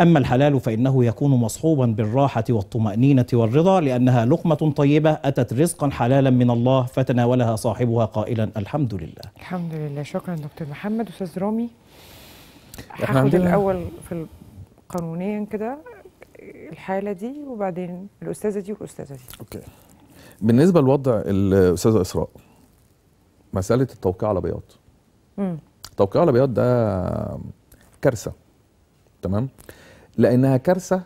أما الحلال فإنه يكون مصحوبا بالراحة والطمأنينة والرضا لأنها لقمة طيبة أتت رزقا حلالا من الله فتناولها صاحبها قائلا الحمد لله الحمد لله شكرا دكتور محمد أستاذ رامي هاخد الأول في قانونيا كده الحالة دي وبعدين الأستاذة دي والأستاذة دي أوكي بالنسبة لوضع الأستاذة إسراء مسألة التوقيع على بياض التوقيع على بياض ده كارثة تمام لانها كارثه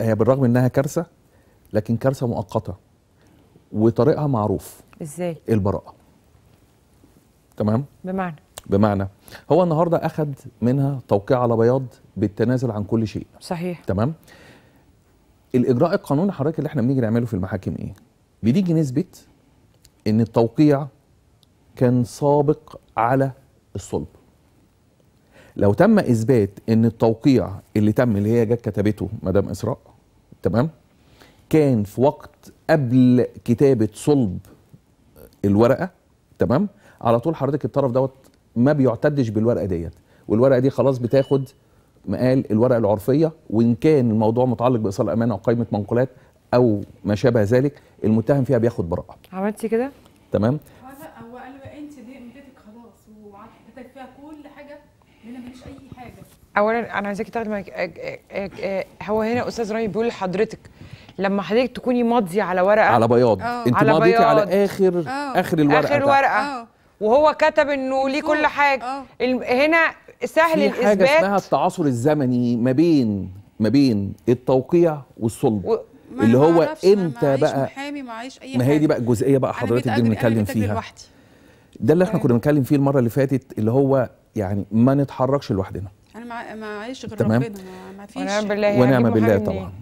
هي بالرغم انها كارثه لكن كارثه مؤقته وطريقها معروف ازاي البراءه تمام بمعنى بمعنى هو النهارده اخذ منها توقيع على بياض بالتنازل عن كل شيء صحيح تمام الاجراء القانوني حضرتك اللي احنا بنيجي نعمله في المحاكم ايه بنيجي نثبت ان التوقيع كان سابق على الصلب لو تم اثبات ان التوقيع اللي تم اللي هي جت كتبته مدام اسراء تمام كان في وقت قبل كتابه صلب الورقه تمام على طول حضرتك الطرف دوت ما بيعتدش بالورقه ديت والورقه دي خلاص بتاخد مقال الورقه العرفيه وان كان الموضوع متعلق بايصال امانه او قائمه منقولات او ما شابه ذلك المتهم فيها بياخد براءه عملتي كده تمام اولا انا عايزاكي تاخدي معاكي هو هنا استاذ رامي بيقول لحضرتك لما حضرتك تكوني ماضيه على ورقه على بياض آه. انت على ماضيتي على اخر أوه. اخر الورقه اخر الورقه آه. وهو كتب انه ليه كل حاجه آه. هنا سهل في الاثبات حاجه اسمها التعاصر الزمني ما بين ما بين التوقيع والصلب و... اللي هو امتى بقى محامي معيش اي ما هي دي بقى الجزئيه بقى حضرتك اللي بنتكلم فيها لوحدي. ده اللي احنا كنا طيب. بنتكلم فيه المره اللي فاتت اللي هو يعني ما نتحركش لوحدنا انا ما ما عايش غير ربنا ما فيش يعني ونعم بالله ونعم بالله يعني. طبعا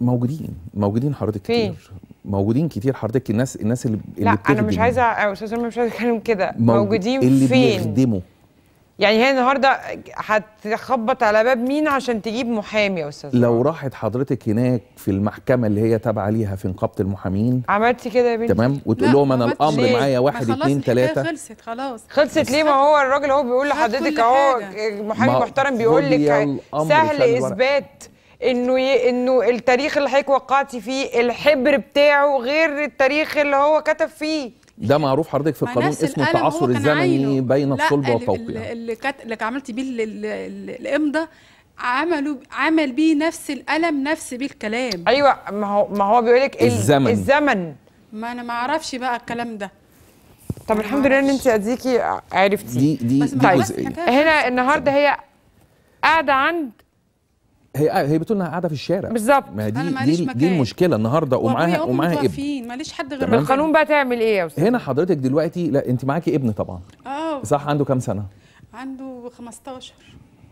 موجودين موجودين حضرتك كتير موجودين كتير حضرتك الناس الناس اللي, لا اللي انا مش عايزه استاذ مش عايزه اتكلم كده موجودين اللي فين اللي بيخدموا يعني هي النهارده هتخبط على باب مين عشان تجيب محامي يا استاذ لو راحت حضرتك هناك في المحكمه اللي هي تابعه ليها في نقابه المحامين عملتي كده يا بنتي تمام وتقول لهم انا الامر معايا واحد اتنين تلاته خلصت خلاص خلصت ليه ما هو الراجل هو بيقول لحضرتك اهو محامي محترم بيقول لك سهل اثبات انه ي... انه التاريخ اللي حضرتك وقعتي فيه الحبر بتاعه غير التاريخ اللي هو كتب فيه ده معروف حضرتك في القانون اسمه التعصر الزمني بين الصلب والتوقيع اللي كت... اللي عملتي بيه الامضه عملوا عمل بيه نفس الالم نفس بيه الكلام ايوه ما هو ما هو بيقول لك الزمن الزمن ما انا ما اعرفش بقى الكلام ده طب الحمد لله ان انت اديكي عرفتي دي دي, دي طيب هنا النهارده هي قاعده عند هي هي بتقول انها قاعده في الشارع بالظبط ما هي دي دي, دي المشكله النهارده ومعاها ومعاها ابن ماليش حد غير بالقانون بقى تعمل ايه يا استاذ هنا حضرتك دلوقتي لا انت معاكي ابن طبعا اه صح عنده كام سنه عنده 15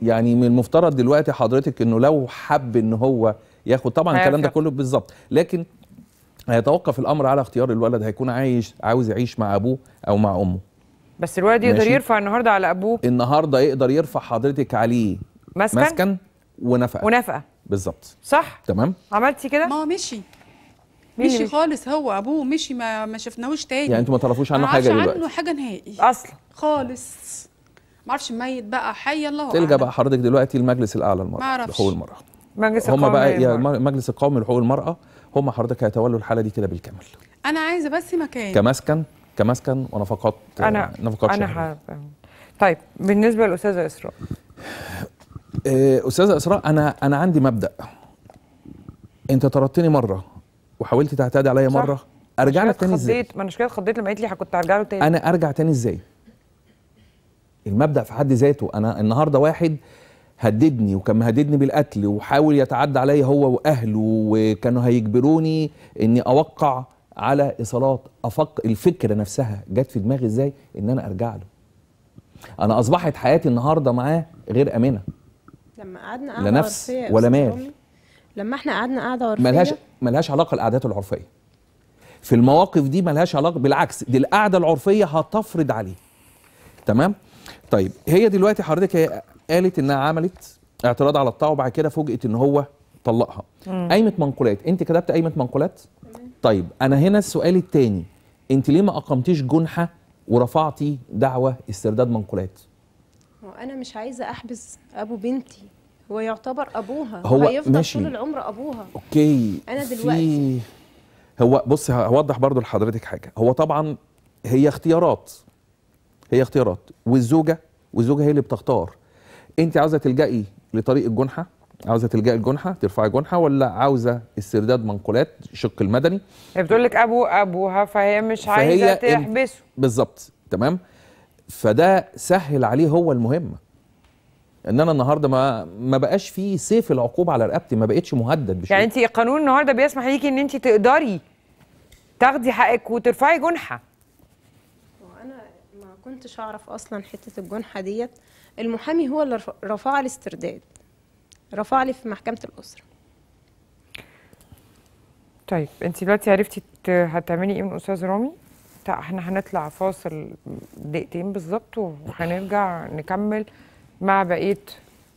يعني من المفترض دلوقتي حضرتك انه لو حب ان هو ياخد طبعا الكلام ده كله بالظبط لكن هيتوقف الامر على اختيار الولد هيكون عايش عاوز يعيش مع ابوه او مع امه بس الولد يقدر يرفع النهارده على ابوه النهارده يقدر يرفع حضرتك عليه مسكن, مسكن ونفقه ونفقه بالظبط صح تمام عملتي كده ما هو مشي مشي خالص هو ابوه مشي ما ما شفناهوش تاني يعني انتوا ما تعرفوش عنه حاجه دلوقتي ما عنه حاجه نهائي اصلا خالص ما اعرفش ميت بقى حي الله تلجا بقى حضرتك دلوقتي المجلس الاعلى للمراه لحقوق المراه مجلس هم بقى المرأة. مجلس القومي لحقوق المراه هم حضرتك هيتولوا الحاله دي كده بالكامل انا عايزه بس مكان كمسكن كمسكن ونفقات انا نفقات يعني، انا حابة. طيب بالنسبه للاستاذه اسراء إيه، استاذه اسراء انا انا عندي مبدا انت طردتني مره وحاولت تعتدي عليا مره ارجع لك تاني ازاي ما انا مش كده اتخضيت لما قالت لي كنت هرجع له تاني انا ارجع تاني ازاي المبدا في حد ذاته انا النهارده واحد هددني وكان مهددني بالقتل وحاول يتعدى عليا هو واهله وكانوا هيجبروني اني اوقع على ايصالات افق الفكره نفسها جت في دماغي ازاي ان انا ارجع له انا اصبحت حياتي النهارده معاه غير امنه لما قعدنا قعده لنفس عرفية ولا مال لما احنا قعدنا قعده عرفيه ملهاش ملهاش علاقه القعدات العرفيه في المواقف دي ملهاش علاقه بالعكس دي القعده العرفيه هتفرض عليه تمام طيب هي دلوقتي حضرتك هي قالت انها عملت اعتراض على الطاعه وبعد كده فوجئت ان هو طلقها قايمه منقولات انت كتبت قايمه منقولات طيب انا هنا السؤال الثاني انت ليه ما اقمتيش جنحه ورفعتي دعوه استرداد منقولات وانا مش عايزه احبس ابو بنتي هو يعتبر ابوها هو هيفضل ماشي. طول العمر ابوها اوكي انا دلوقتي في... هو بص هوضح برضو لحضرتك حاجه هو طبعا هي اختيارات هي اختيارات والزوجه والزوجه هي اللي بتختار انت عاوزه تلجئي لطريق الجنحه عاوزه تلجئي الجنحه ترفعي جنحه ولا عاوزه استرداد منقولات الشق المدني هي بتقول لك ابو ابوها فهي مش عايزه تحبسه بالظبط تمام فده سهل عليه هو المهمه ان انا النهارده ما ما بقاش فيه سيف العقوبه على رقبتي ما بقتش مهدد بشيء يعني انت القانون النهارده بيسمح ليكي ان انت تقدري تاخدي حقك وترفعي جنحه وانا ما كنتش اعرف اصلا حته الجنحه ديت المحامي هو اللي رفع لي استرداد رفع لي في محكمه الاسره طيب انت دلوقتي عرفتي هتعملي ايه من استاذ رامي بتاع احنا هنطلع فاصل دقيقتين بالظبط وهنرجع نكمل مع بقيه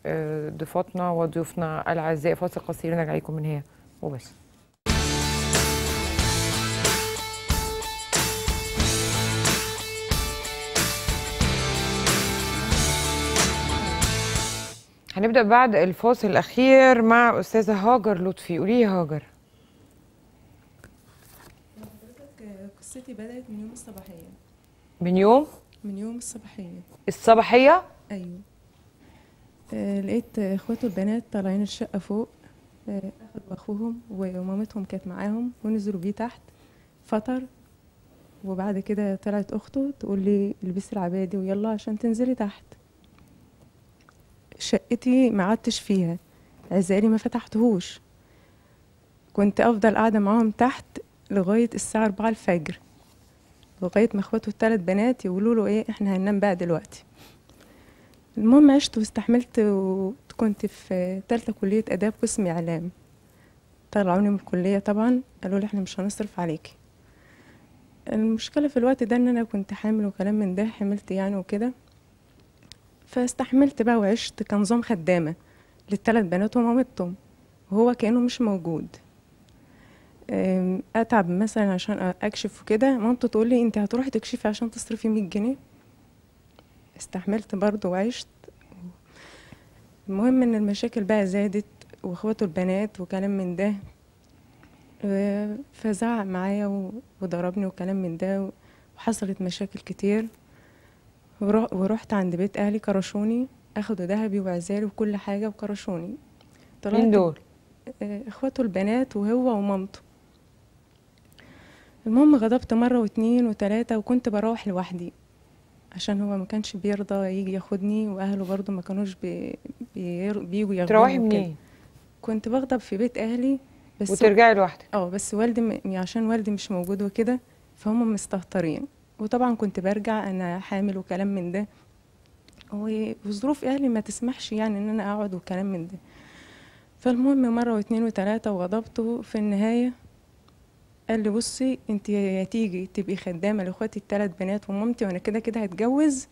آه، ضيفاتنا وضيوفنا الاعزاء فاصل قصير نرجع لكم من هنا وبس هنبدا بعد الفاصل الاخير مع استاذه هاجر لطفي قولي هاجر قصتي بدأت من يوم الصباحية من يوم؟ من يوم الصباحية الصباحية؟ أيوه آه لقيت اخواته البنات طالعين الشقة فوق آه أخوهم ومامتهم كانت معاهم ونزلوا بيه تحت فطر وبعد كده طلعت أخته تقول لي البسي العباية دي ويلا عشان تنزلي تحت شقتي ما عدتش فيها عزالي ما فتحتهوش كنت افضل قاعده معاهم تحت لغاية الساعة 4 الفجر لغاية ما اخواته الثلاث بنات يقولوا له ايه احنا هننام بقى دلوقتي المهم عشت واستحملت وكنت في تالتة كلية آداب قسم إعلام طلعوني من الكلية طبعا قالوا لي احنا مش هنصرف عليكي المشكلة في الوقت ده ان انا كنت حامل وكلام من ده حملت يعني وكده فاستحملت بقى وعشت كنظام خدامة للثلاث بنات ومامتهم وهو كأنه مش موجود اتعب مثلا عشان اكشف وكده مامته تقول لي انت هتروحي تكشفي عشان تصرفي 100 جنيه استحملت برضه وعشت المهم ان المشاكل بقى زادت واخواته البنات وكلام من ده فزعق معايا وضربني وكلام من ده وحصلت مشاكل كتير ورحت عند بيت اهلي كرشوني اخدوا ذهبي وعزالي وكل حاجه وكرشوني طلعت مين دول آه، اخواته البنات وهو ومامته المهم غضبت مرة واتنين وتلاتة وكنت بروح لوحدي عشان هو ما كانش بيرضى يجي ياخدني واهله برضه ما كانوش بيجوا ياخدوني تروحي منين؟ كنت بغضب في بيت اهلي بس وترجعي لوحدك اه بس والدي م... يعني عشان والدي مش موجود وكده فهم مستهترين وطبعا كنت برجع انا حامل وكلام من ده وظروف اهلي ما تسمحش يعني ان انا اقعد وكلام من ده فالمهم مره واتنين وتلاته وغضبته في النهايه قال لي بصي انت يا تيجي تبقي خدامه لاخواتي الثلاث بنات ومامتي وانا كده كده هتجوز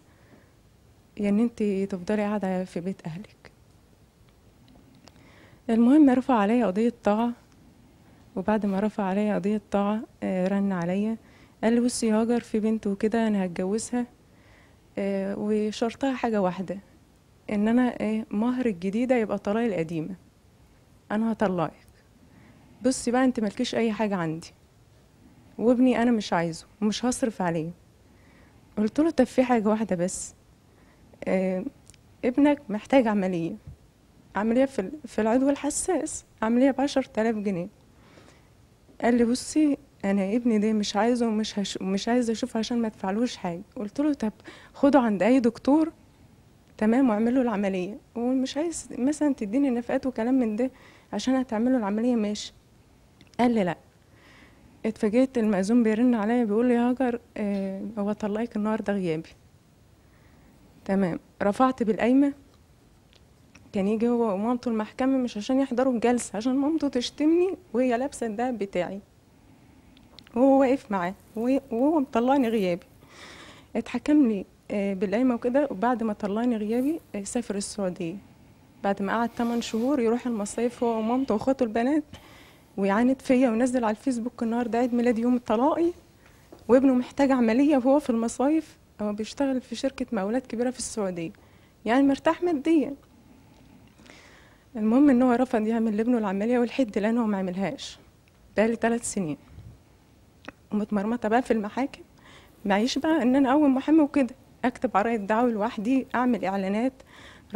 يا يعني ان انت تفضلي قاعده في بيت اهلك المهم رفع عليا قضيه طاعه وبعد ما رفع عليا قضيه طاعه آه، رن عليا قال لي بصي هاجر في بنت وكده انا هتجوزها آه، وشرطها حاجه واحده ان انا آه، مهر الجديده يبقى طلاق القديمه انا هطلقك بصي بقى انت مالكيش اي حاجه عندي وابني انا مش عايزه ومش هصرف عليه قلت له طب في حاجه واحده بس آه ابنك محتاج عمليه عمليه في في العضو الحساس عمليه ب 10000 جنيه قال لي بصي انا ابني ده مش عايزه ومش هش... مش عايزه اشوفه عشان ما ادفعلوش حاجه قلت له طب خده عند اي دكتور تمام واعمل له العمليه ومش عايز مثلا تديني نفقات وكلام من ده عشان هتعمل له العمليه ماشي قال لي لا اتفاجئت المأذون بيرن عليا بيقول لي يا هاجر آه هو طلقك النهارده غيابي تمام رفعت بالقايمة كان يجي هو ومامته المحكمة مش عشان يحضروا الجلسة عشان مامته تشتمني وهي لابسة الدهب بتاعي وهو واقف معاه وهو مطلعني غيابي اتحكم لي آه، بالقايمة وكده وبعد ما طلعني غيابي آه، سافر السعودية بعد ما قعد 8 شهور يروح المصايف هو ومامته واخواته البنات ويعاند فيا ونزل على الفيسبوك النهارده عيد ميلاد يوم طلاقي وابنه محتاج عمليه وهو في المصايف او بيشتغل في شركه مقاولات كبيره في السعوديه يعني مرتاح ماديا المهم ان هو رفض يعمل لابنه العمليه والحد لان هو ما عملهاش بقالي ثلاث سنين ومتمرمطه بقى في المحاكم معيش بقى ان انا اقوم محامي وكده اكتب عراية الدعوه لوحدي اعمل اعلانات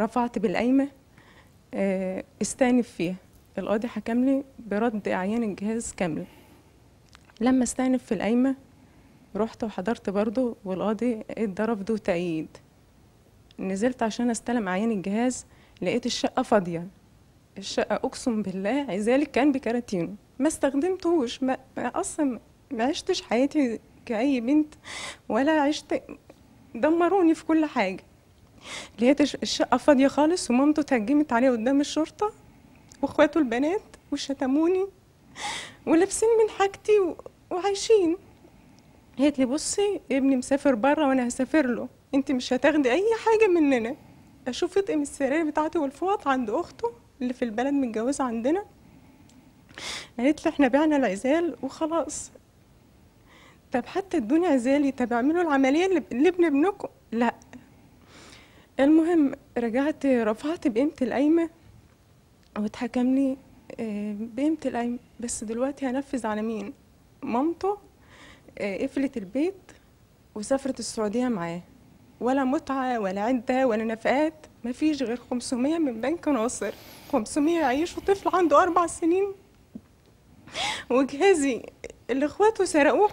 رفعت بالقايمه آه، استانف فيها القاضي حكم لي برد اعيان الجهاز كامله لما استأنف في القايمه رحت وحضرت برضه والقاضي ادى رفض وتأييد نزلت عشان استلم عيان الجهاز لقيت الشقة فاضية الشقة أقسم بالله عزالي كان بكراتينه ما استخدمتهوش ما أصلا ما عشتش حياتي كأي بنت ولا عشت دمروني في كل حاجة لقيت الشقة فاضية خالص ومامته تهجمت عليه قدام الشرطة واخواته البنات وشتموني ولابسين من حاجتي و... وعايشين قالت لي بصي ابني مسافر بره وانا هسافر له انت مش هتاخدي اي حاجه مننا اشوف اطقم السرير بتاعتي والفوط عند اخته اللي في البلد متجوزه عندنا قالت لي احنا بعنا العزال وخلاص طب حتى ادوني عزالي طب اعملوا العمليه لابن ابنكم لا المهم رجعت رفعت بقيمه القايمه واتحكم لي آه، بقيمة القايمة بس دلوقتي هنفذ على مين مامته آه، قفلت البيت وسافرت السعودية معاه ولا متعة ولا عدة ولا نفقات مفيش غير 500 من بنك ناصر 500 يعيشوا طفل عنده أربع سنين وجهازي اللي اخواته سرقوه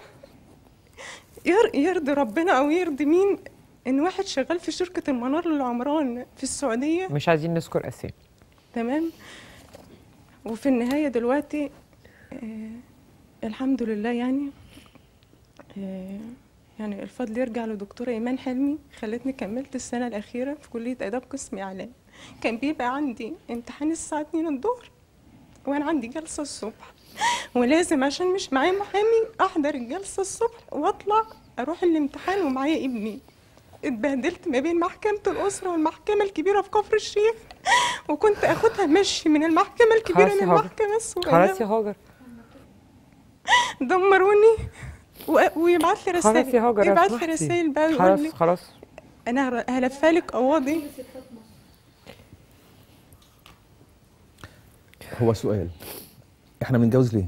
يرضي ربنا او يرضي مين ان واحد شغال في شركه المنار للعمران في السعوديه مش عايزين نذكر اسامي تمام وفي النهاية دلوقتي آه الحمد لله يعني آه يعني الفضل يرجع لدكتورة إيمان حلمي خلتني كملت السنة الأخيرة في كلية آداب قسم إعلام كان بيبقى عندي امتحان الساعة 2 الظهر وأنا عندي جلسة الصبح ولازم عشان مش معايا محامي أحضر الجلسة الصبح وأطلع أروح الامتحان ومعايا ابني اتبهدلت ما بين محكمة الأسرة والمحكمة الكبيرة في كفر الشيخ وكنت أخدها مشي من المحكمة الكبيرة للمحكمة الصغيرة خلاص يا هاجر دمروني و... ويبعت لي رسائل خلاص يا هاجر يبعت لي رسائل بقى خلاص خلاص أنا هلفها لك قواضي هو سؤال احنا بنتجوز ليه؟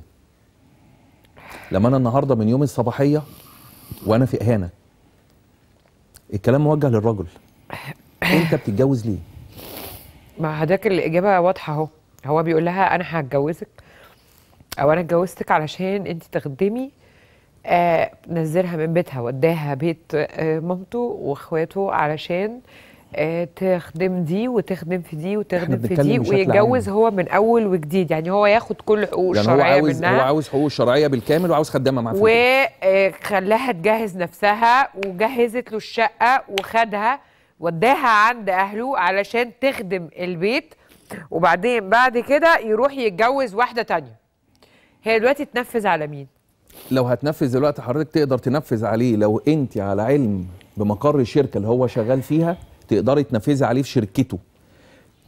لما انا النهارده من يوم الصباحيه وانا في اهانه الكلام موجه للرجل انت بتتجوز ليه ما حضرتك الاجابه واضحه اهو هو بيقول لها انا هتجوزك او انا اتجوزتك علشان انت تخدمي آه نزلها من بيتها وداها بيت آه مامته واخواته علشان آه، تخدم دي وتخدم في دي وتخدم في دي ويتجوز هو من اول وجديد يعني هو ياخد كل حقوق يعني الشرعيه هو عاوز منها هو عاوز حقوق الشرعيه بالكامل وعاوز خدامه معاه وخلاها تجهز نفسها وجهزت له الشقه وخدها وداها عند اهله علشان تخدم البيت وبعدين بعد كده يروح يتجوز واحده تانية هي دلوقتي تنفذ على مين لو هتنفذ دلوقتي حضرتك تقدر تنفذ عليه لو انت على علم بمقر الشركه اللي هو شغال فيها تقدري تنفذي عليه في شركته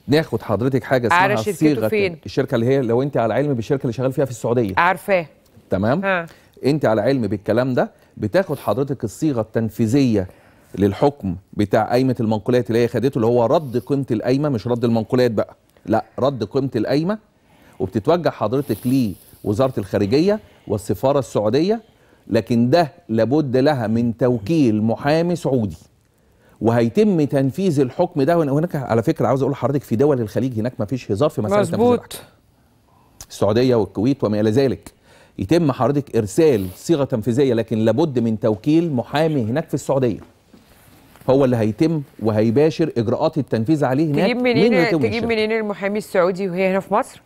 ناخد حضرتك حاجه اسمها صيغه فين؟ الشركه اللي هي لو انت على علم بالشركه اللي شغال فيها في السعوديه عارفاه تمام ها. انت على علم بالكلام ده بتاخد حضرتك الصيغه التنفيذيه للحكم بتاع قايمه المنقولات اللي هي خدته اللي هو رد قيمه القايمه مش رد المنقولات بقى لا رد قيمه القايمه وبتتوجه حضرتك لوزاره الخارجيه والسفاره السعوديه لكن ده لابد لها من توكيل محامي سعودي وهيتم تنفيذ الحكم ده هناك على فكره عاوز اقول لحضرتك في دول الخليج هناك ما فيش هزار في مساله مظبوط السعوديه والكويت وما الى ذلك يتم حضرتك ارسال صيغه تنفيذيه لكن لابد من توكيل محامي هناك في السعوديه هو اللي هيتم وهيباشر اجراءات التنفيذ عليه هناك تجيب منين تجيب منين المحامي السعودي وهي هنا في مصر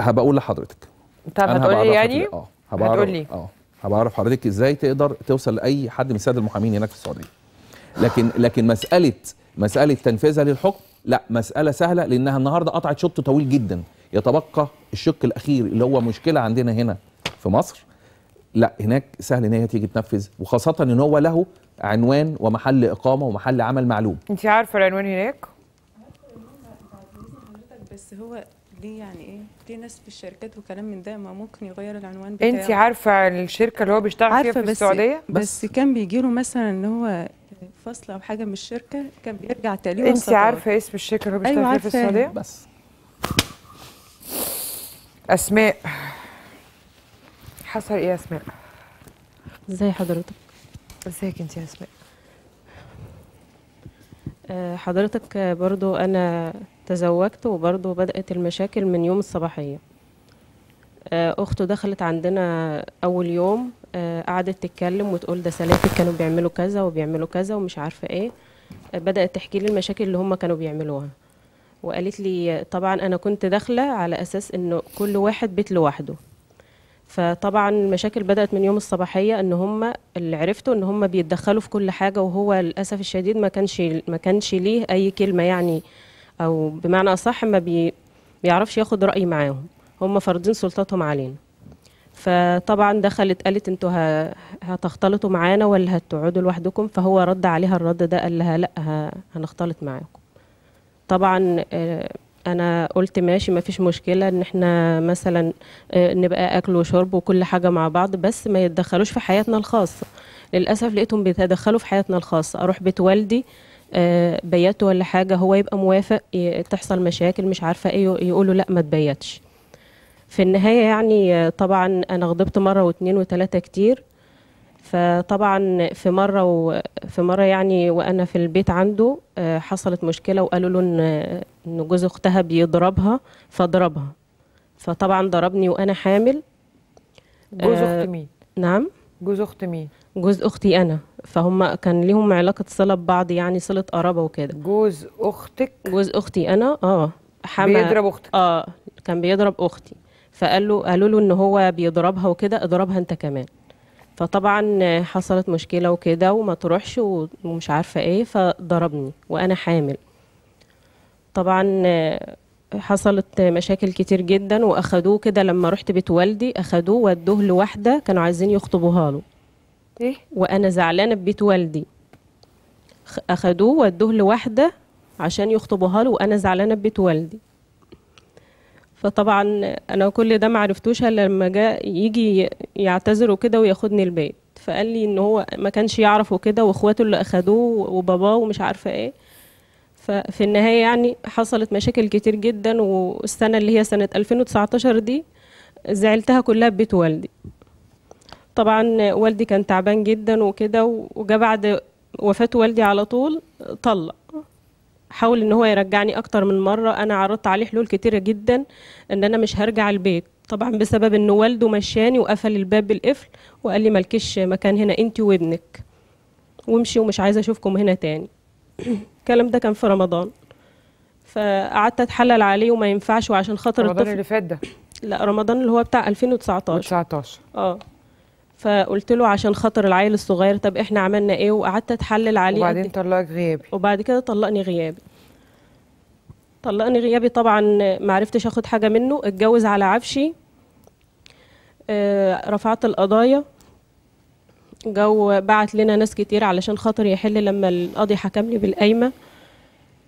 هبقول لحضرتك طب هتقول لي يعني اه هتقول لي اه هبعرف حضرتك ازاي تقدر توصل لاي حد من ساده المحامين هناك في السعوديه لكن لكن مساله مساله تنفيذها للحكم لا مساله سهله لانها النهارده قطعت شوط طويل جدا يتبقى الشق الاخير اللي هو مشكله عندنا هنا في مصر لا هناك سهل ان هي تيجي تنفذ وخاصه ان هو له عنوان ومحل اقامه ومحل عمل معلوم انت عارفه العنوان هناك بس هو ليه يعني ايه ليه ناس في الشركات وكلام من ده ما ممكن يغير العنوان بتاعه انت عارفه الشركه اللي هو بيشتغل فيها في السعوديه بس, بس كان بيجي له مثلا ان هو فصل او حاجه من الشركه كان بيرجع تقريبا انت عارفه اسم الشركه اللي هو بيشتغل أيوة فيها في السعوديه؟ بس اسماء حصل ايه يا اسماء؟ ازي حضرتك؟ ازيك انت يا اسماء؟ آه، حضرتك برضو أنا تزوجت وبرضو بدأت المشاكل من يوم الصباحية آه، أخته دخلت عندنا أول يوم آه، قعدت تتكلم وتقول ده سلاتك كانوا بيعملوا كذا وبيعملوا كذا ومش عارفه ايه آه، بدات تحكي لي المشاكل اللي هم كانوا بيعملوها وقالت لي طبعا انا كنت داخله على اساس انه كل واحد بيت لوحده فطبعا المشاكل بدات من يوم الصباحيه ان هم اللي عرفته ان هم بيتدخلوا في كل حاجه وهو للاسف الشديد ما كانش ما كانش ليه اي كلمه يعني او بمعنى اصح ما بي بيعرفش ياخد راي معاهم هم فرضين سلطتهم علينا فطبعا دخلت قالت انتوا هتختلطوا معانا ولا هتقعدوا لوحدكم فهو رد عليها الرد ده قال لها لا هنختلط معاكم طبعا آه، انا قلت ماشي مفيش مشكله ان احنا مثلا آه، نبقى اكل وشرب وكل حاجه مع بعض بس ما يتدخلوش في حياتنا الخاصه للاسف لقيتهم بيتدخلوا في حياتنا الخاصه اروح بيت والدي آه، بياته ولا حاجه هو يبقى موافق تحصل مشاكل مش عارفه ايه يقولوا لا ما تبيتش في النهاية يعني طبعا أنا غضبت مرة واثنين وثلاثة كتير فطبعا في مرة و... في مرة يعني وأنا في البيت عنده آه، حصلت مشكلة وقالوا له إن إن جوز أختها بيضربها فضربها فطبعا ضربني وأنا حامل جوز آه، أخت مين؟ نعم جوز أخت مين؟ جوز أختي أنا فهم كان ليهم علاقة صلة ببعض يعني صلة قرابة وكده جوز أختك؟ جوز أختي أنا اه حامل بيضرب أختك؟ اه كان بيضرب أختي فقال له قالوا له ان هو بيضربها وكده اضربها انت كمان فطبعا حصلت مشكله وكده وما تروحش ومش عارفه ايه فضربني وانا حامل طبعا حصلت مشاكل كتير جدا واخدوه كده لما رحت بيت والدي اخدوه ودوه لواحده كانوا عايزين يخطبوها له ايه وانا زعلانه ببيت والدي اخدوه ودوه لواحده عشان يخطبوها له وانا زعلانه ببيت والدي فطبعا انا كل ده معرفتوش الا لما جاء يجي يعتذر وكده وياخدني البيت فقال لي ان هو ما كانش يعرف وكده واخواته اللي اخدوه وباباه ومش عارفه ايه ففي النهايه يعني حصلت مشاكل كتير جدا والسنه اللي هي سنه 2019 دي زعلتها كلها ببيت والدي طبعا والدي كان تعبان جدا وكده وجا بعد وفاه والدي على طول طلق حاول ان هو يرجعني اكتر من مره انا عرضت عليه حلول كتيره جدا ان انا مش هرجع البيت طبعا بسبب ان والده مشاني وقفل الباب بالقفل وقال لي مالكيش مكان هنا انت وابنك وامشي ومش عايزه اشوفكم هنا تاني الكلام ده كان في رمضان فقعدت اتحلل عليه وما ينفعش وعشان خاطر رمضان الطفل اللي فات ده لا رمضان اللي هو بتاع 2019 19 اه فقلت له عشان خاطر العيل الصغير طب احنا عملنا ايه وقعدت اتحلل عليه وبعدين طلقك غيابي وبعد كده طلقني غيابي طلقني غيابي طبعا ما عرفتش اخد حاجه منه اتجوز على عفشي آه، رفعت القضايا جو بعت لنا ناس كتير علشان خاطر يحل لما القاضي حكم لي بالقايمه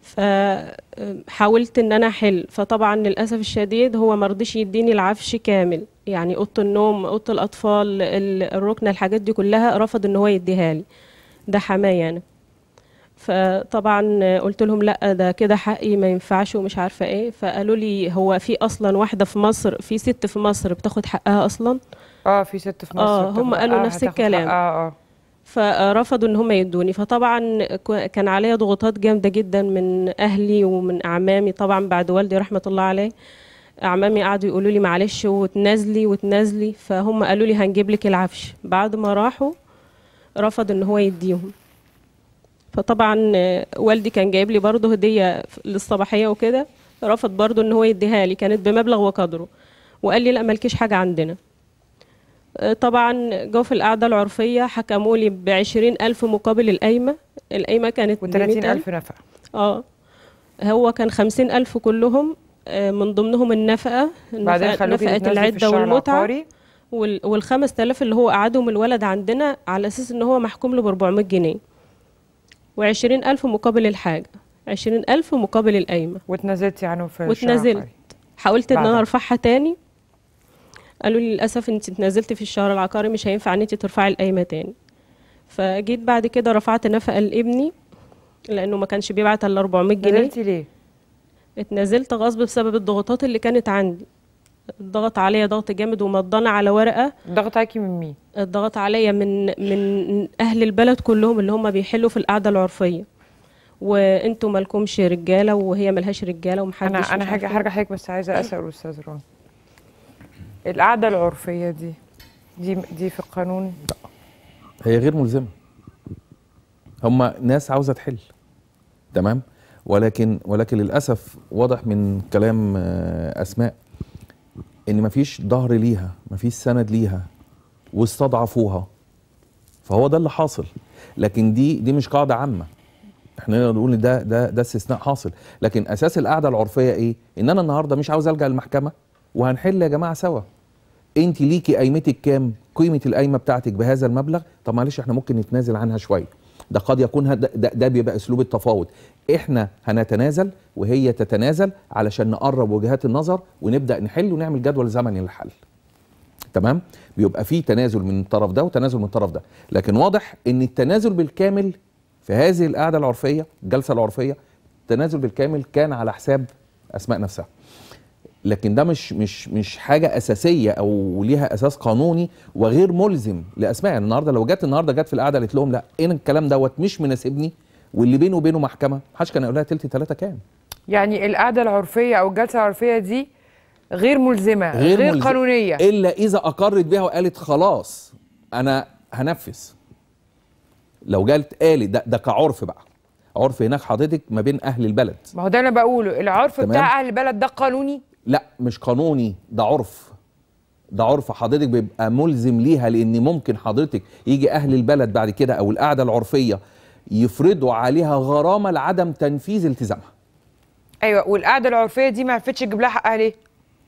فحاولت آه، ان انا احل فطبعا للاسف الشديد هو مرضيش يديني العفش كامل يعني اوضه النوم اوضه الاطفال الركنه الحاجات دي كلها رفض ان هو يديها لي ده حماية انا فطبعا قلت لهم لا ده كده حقي ما ينفعش ومش عارفه ايه فقالوا لي هو في اصلا واحده في مصر في ست في مصر بتاخد حقها اصلا اه في ست في مصر اه هم قالوا آه نفس الكلام اه اه فرفضوا ان هم يدوني فطبعا كان عليا ضغوطات جامده جدا من اهلي ومن اعمامي طبعا بعد والدي رحمه الله عليه اعمامي قعدوا يقولوا لي معلش وتنازلي وتنازلي فهم قالوا لي هنجيب لك العفش بعد ما راحوا رفض ان هو يديهم فطبعا والدي كان جايب لي برضه هديه للصباحيه وكده رفض برضه ان هو يديها لي كانت بمبلغ وقدره وقال لي لا مالكيش حاجه عندنا طبعا جو في القعده العرفيه حكموا لي ب ألف مقابل القايمه القايمه كانت ب ألف نفع اه هو كان خمسين ألف كلهم آه، من ضمنهم النفقه بعدين نفقه العده والمتعه وال 5000 اللي هو قعدهم الولد عندنا على اساس ان هو محكوم له ب 400 جنيه و20000 مقابل الحاجه 20000 مقابل القايمه يعني واتنزلت عنهم في واتنزلت حاولت ان انا ارفعها تاني قالوا لي للاسف انت اتنزلت في الشهر العقاري مش هينفع ان انت ترفعي القايمه تاني فجيت بعد كده رفعت نفقه لابني لانه ما كانش بيبعت الا 400 جنيه نزلتي ليه اتنازلت غصب بسبب الضغوطات اللي كانت عندي الضغط عليا ضغط جامد ومضانة على ورقة الضغط عليكي من مين؟ الضغط عليا من من أهل البلد كلهم اللي هم بيحلوا في القعدة العرفية وانتوا مالكمش رجالة وهي مالهاش رجالة ومحدش أنا أنا حاجة إيه. هرجع حضرتك بس عايزة أسأل أستاذ رون القعدة العرفية دي دي دي في القانون؟ لا هي غير ملزمة هم ناس عاوزة تحل تمام؟ ولكن ولكن للاسف واضح من كلام آه، اسماء ان مفيش ظهر ليها مفيش سند ليها واستضعفوها فهو ده اللي حاصل لكن دي دي مش قاعده عامه احنا نقدر نقول ده ده ده استثناء حاصل لكن اساس القاعده العرفيه ايه ان انا النهارده مش عاوز الجا للمحكمه وهنحل يا جماعه سوا انت ليكي قيمتك كام قيمه القايمه بتاعتك بهذا المبلغ طب معلش احنا ممكن نتنازل عنها شويه ده قد يكون ده, ده, ده بيبقى اسلوب التفاوض احنا هنتنازل وهي تتنازل علشان نقرب وجهات النظر ونبدا نحل ونعمل جدول زمني للحل تمام بيبقى في تنازل من الطرف ده وتنازل من الطرف ده لكن واضح ان التنازل بالكامل في هذه القعده العرفيه الجلسه العرفيه التنازل بالكامل كان على حساب اسماء نفسها لكن ده مش مش مش حاجه اساسيه او ليها اساس قانوني وغير ملزم لاسماء يعني النهارده لو جت النهارده جت في القعده قالت لهم لا انا الكلام دوت مش مناسبني واللي بينه وبينه محكمه محدش كان هيقول لها تلت ثلاثه كام يعني القعده العرفيه او الجلسه العرفيه دي غير ملزمه غير, غير ملزم. قانونيه الا اذا اقرت بها وقالت خلاص انا هنفذ لو جالت قالت ده, ده كعرف بقى عرف هناك حضرتك ما بين اهل البلد ما هو ده انا بقوله العرف تمام. بتاع اهل البلد ده قانوني لا مش قانوني ده عرف ده عرف حضرتك بيبقى ملزم ليها لان ممكن حضرتك يجي اهل البلد بعد كده او القعده العرفيه يفرضوا عليها غرامه لعدم تنفيذ التزامها ايوه والقعده العرفيه دي ما عرفتش تجيب لها حقها ليه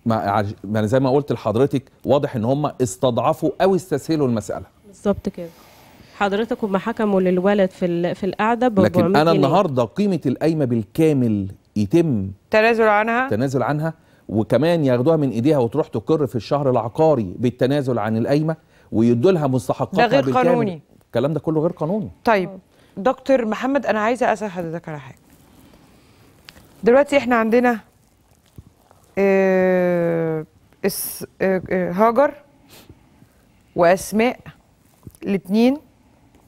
ما انا زي ما قلت لحضرتك واضح ان هم استضعفوا او استسهلوا المساله بالظبط كده حضرتك هم حكموا للولد في في القعده ب لكن انا النهارده قيمه القايمه بالكامل يتم تنازل عنها تنازل عنها وكمان ياخدوها من ايديها وتروح تقر في الشهر العقاري بالتنازل عن القايمه ويدوا لها مستحقاتها ده غير بالكامل. قانوني الكلام ده كله غير قانوني طيب دكتور محمد انا عايزه اسال حضرتك على حاجه دلوقتي احنا عندنا اه, آه،, آه، هاجر واسماء الاثنين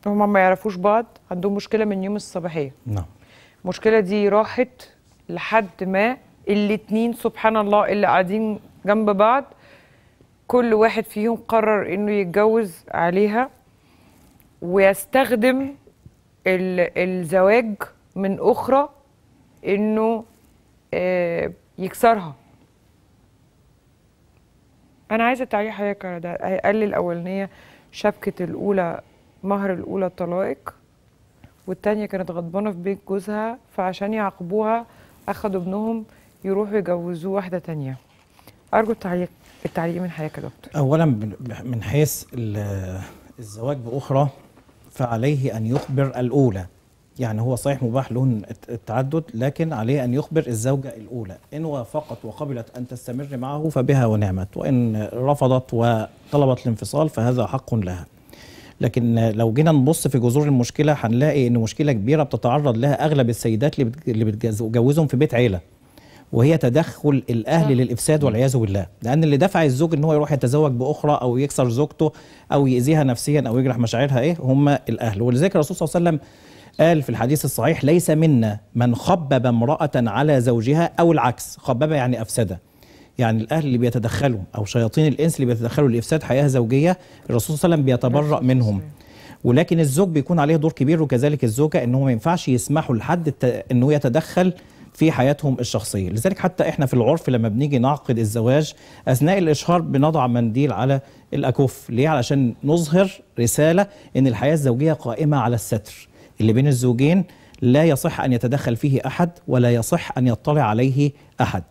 هما ما يعرفوش بعض عندهم مشكله من يوم الصباحيه نعم المشكله دي راحت لحد ما الاثنين سبحان الله اللي قاعدين جنب بعض كل واحد فيهم قرر انه يتجوز عليها ويستخدم الزواج من اخرى انه آه، يكسرها انا عايزه تعليق حضرتك على ده قال لي الاولانيه شبكه الاولى مهر الاولى طلاق والتانيه كانت غضبانه في بيت جوزها فعشان يعاقبوها اخذوا ابنهم يروحوا يجوزوه واحده تانيه ارجو التعليق التعليق من حضرتك يا دكتور اولا من حيث الزواج باخرى فعليه أن يخبر الأولى يعني هو صحيح مباح له التعدد لكن عليه أن يخبر الزوجة الأولى إن وافقت وقبلت أن تستمر معه فبها ونعمت وإن رفضت وطلبت الانفصال فهذا حق لها لكن لو جينا نبص في جذور المشكلة هنلاقي إن مشكلة كبيرة بتتعرض لها أغلب السيدات اللي بتجوزهم في بيت عيلة وهي تدخل الاهل نعم. للافساد والعياذ بالله لان اللي دفع الزوج ان هو يروح يتزوج باخرى او يكسر زوجته او ياذيها نفسيا او يجرح مشاعرها ايه هم الاهل ولذلك الرسول صلى الله عليه وسلم قال في الحديث الصحيح ليس منا من خبب امراه على زوجها او العكس خبب يعني افسده يعني الاهل اللي بيتدخلوا او شياطين الانس اللي بيتدخلوا لافساد حياه زوجيه الرسول صلى الله عليه وسلم بيتبرأ منهم ولكن الزوج بيكون عليه دور كبير وكذلك الزوجه ان هو ما ينفعش يسمحوا لحد انه يتدخل في حياتهم الشخصيه لذلك حتى احنا في العرف لما بنيجي نعقد الزواج اثناء الاشهار بنضع منديل على الاكف ليه علشان نظهر رساله ان الحياه الزوجيه قائمه على الستر اللي بين الزوجين لا يصح ان يتدخل فيه احد ولا يصح ان يطلع عليه احد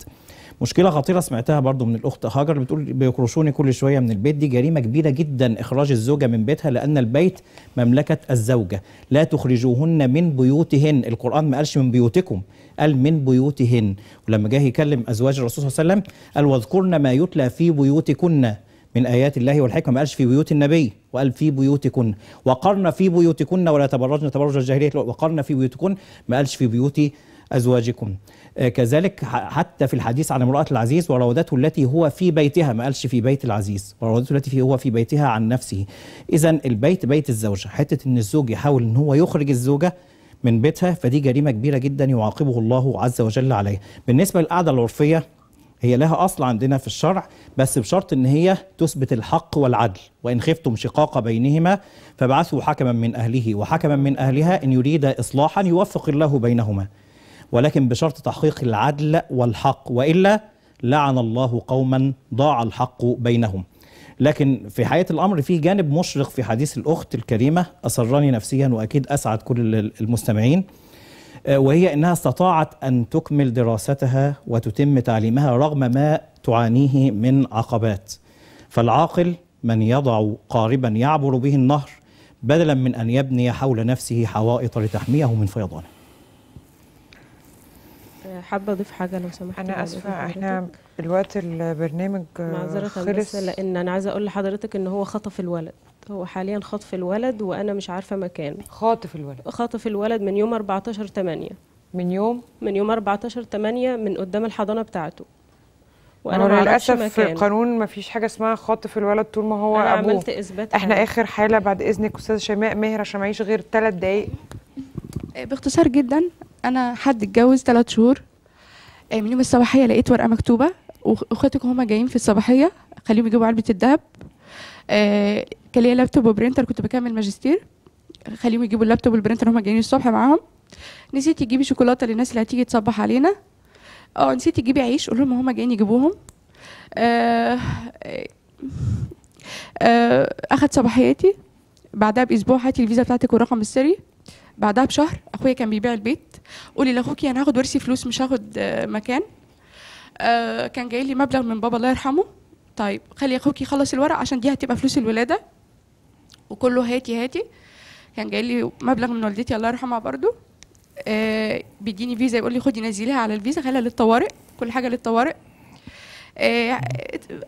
مشكله خطيره سمعتها برضو من الاخت هاجر اللي بتقول بيكرشوني كل شويه من البيت دي جريمه كبيره جدا اخراج الزوجه من بيتها لان البيت مملكه الزوجه لا تخرجوهن من بيوتهن القران ما قالش من بيوتكم قال من بيوتهن ولما جه يكلم أزواج الرسول صلى الله عليه وسلم قال واذكرن ما يتلى في بيوتكن من آيات الله والحكمة ما قالش في بيوت النبي وقال في بيوتكن وقرن في بيوتكن ولا تبرجن تبرج الجاهلية وقرن في بيوتكن ما قالش في بيوت أزواجكم آه، كذلك حتى في الحديث عن امرأة العزيز وراودته التي هو في بيتها ما قالش في بيت العزيز وراودته التي هو في بيتها عن نفسه إذا البيت بيت الزوجة حتة إن الزوج يحاول إن هو يخرج الزوجة من بيتها فدي جريمة كبيرة جدا يعاقبه الله عز وجل عليها بالنسبة للقعدة العرفية هي لها أصل عندنا في الشرع بس بشرط أن هي تثبت الحق والعدل وإن خفتم شقاق بينهما فبعثوا حكما من أهله وحكما من أهلها إن يريد إصلاحا يوفق الله بينهما ولكن بشرط تحقيق العدل والحق وإلا لعن الله قوما ضاع الحق بينهم لكن في حقيقه الامر في جانب مشرق في حديث الاخت الكريمه اسرني نفسيا واكيد اسعد كل المستمعين آه، وهي انها استطاعت ان تكمل دراستها وتتم تعليمها رغم ما تعانيه من عقبات فالعاقل من يضع قاربا يعبر به النهر بدلا من ان يبني حول نفسه حوائط لتحميه من فيضانه حابه اضيف حاجه لو سمحت انا اسفه احنا الوقت البرنامج معذره خلص لان انا عايزه اقول لحضرتك ان هو خطف الولد هو حاليا خاطف الولد وانا مش عارفه مكانه خاطف الولد خاطف الولد من يوم 14 8 من يوم من يوم 14 8 من قدام الحضانه بتاعته وانا ما للاسف في القانون ما فيش حاجه اسمها خاطف الولد طول ما هو أنا ابوه عملت اثبات احنا حاجة. اخر حاله بعد اذنك استاذه شيماء ماهر عشان معيش غير ثلاث دقائق آه، باختصار جدا انا حد اتجوز ثلاث شهور آه، من يوم الصباحيه لقيت ورقه مكتوبه واخواتك هما جايين في الصباحيه خليهم يجيبوا علبه الذهب آه كان ليا لابتوب وبرينتر كنت بكمل ماجستير خليهم يجيبوا اللابتوب والبرينتر هما جايين الصبح معاهم نسيتي تجيبي شوكولاته للناس اللي هتيجي تصبح علينا اه نسيتي تجيبي عيش قول لهم هما جايين يجيبوهم آه آه, آه، اخد صباحياتي بعدها باسبوع هاتي الفيزا بتاعتك والرقم السري بعدها بشهر اخويا كان بيبيع البيت قولي لاخوكي انا هاخد ورثي فلوس مش هاخد آه، مكان آه، كان جاي لي مبلغ من بابا الله يرحمه طيب خلي اخوك يخلص الورق عشان دي هتبقى فلوس الولاده وكله هاتي هاتي كان جاي لي مبلغ من والدتي الله يرحمها برضو آه بيديني فيزا يقول لي خدي نزليها على الفيزا خليها للطوارئ كل حاجه للطوارئ آه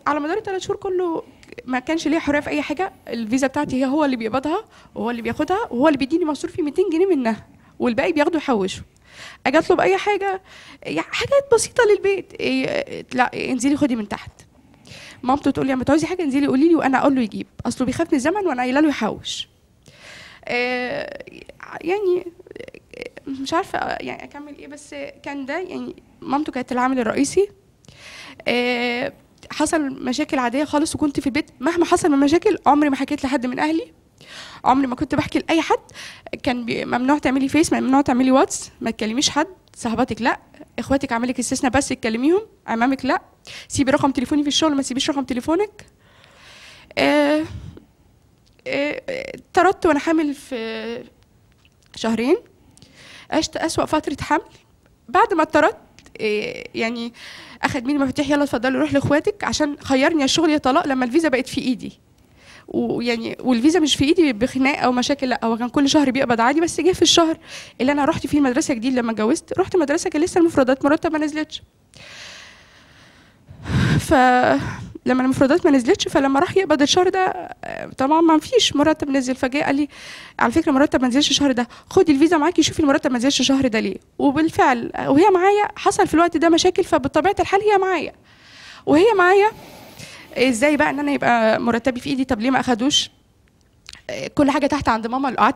على مدار الثلاث شهور كله ما كانش ليا حريه في اي حاجه الفيزا بتاعتي هي هو اللي بيقبضها وهو اللي بياخدها وهو اللي بيديني مصروفي 200 جنيه منها والباقي بياخده يحوشه اجي اطلب اي حاجه حاجات بسيطه للبيت إيه، لا انزلي خدي من تحت مامته تقول لي اما تعوزي حاجه انزلي قولي لي وانا اقول له يجيب اصله بيخاف من الزمن وانا قايله له يحوش آه، يعني مش عارفه يعني اكمل ايه بس كان ده يعني مامته كانت العامل الرئيسي آه، حصل مشاكل عاديه خالص وكنت في البيت مهما حصل من مشاكل عمري ما حكيت لحد من اهلي عمري ما كنت بحكي لاي حد كان ممنوع تعملي فيس ممنوع تعملي واتس ما تكلميش حد صاحباتك لا اخواتك عامل استثناء بس تكلميهم امامك لا سيبي رقم تليفوني في الشغل ما تسيبيش رقم تليفونك آه, آه،, آه، وانا حامل في شهرين عشت اسوا فتره حمل بعد ما اتطردت آه، يعني اخد مني مفاتيح يلا اتفضلي روح لاخواتك عشان خيرني الشغل يا طلاق لما الفيزا بقت في ايدي ويعني والفيزا مش في ايدي بخناق او مشاكل لا هو كان كل شهر بيقبض عادي بس جه في الشهر اللي انا رحت فيه المدرسه جديد لما اتجوزت رحت مدرسه كان لسه المفردات مرتب ما نزلتش ف لما المفردات ما نزلتش فلما راح يقبض الشهر ده طبعا ما فيش مرتب نزل فجاه قال لي على فكره مرتب ما نزلش الشهر ده خدي الفيزا معاكي شوفي المرتب ما نزلش الشهر ده ليه وبالفعل وهي معايا حصل في الوقت ده مشاكل فبطبيعه الحال هي معايا وهي معايا ازاي بقى ان انا يبقى مرتبي في ايدي طب ليه ما اخدوش كل حاجه تحت عند ماما القعد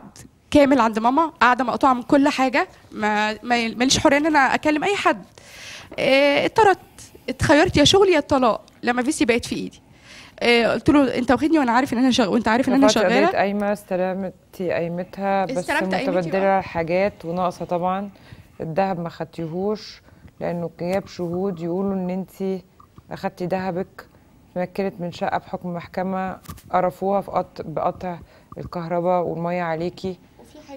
كامل عند ماما قاعده مقطوعه من كل حاجه ما ماليش حريه ان انا اكلم اي حد اضطرت آه، اتخيرت يا شغل يا الطلاق لما فيسي بقت في ايدي آه، قلت له انت واخدني وانا عارف ان انا شغ... وانت عارف ان انا شغاله قايمه استلمت قيمتها بس متبدله آه. حاجات وناقصه طبعا الذهب ما خدتيهوش لانه جاب شهود يقولوا ان انت اخدتي ذهبك اتنكلت من شقه بحكم محكمه قرفوها في قط بقطع الكهرباء والميه عليكي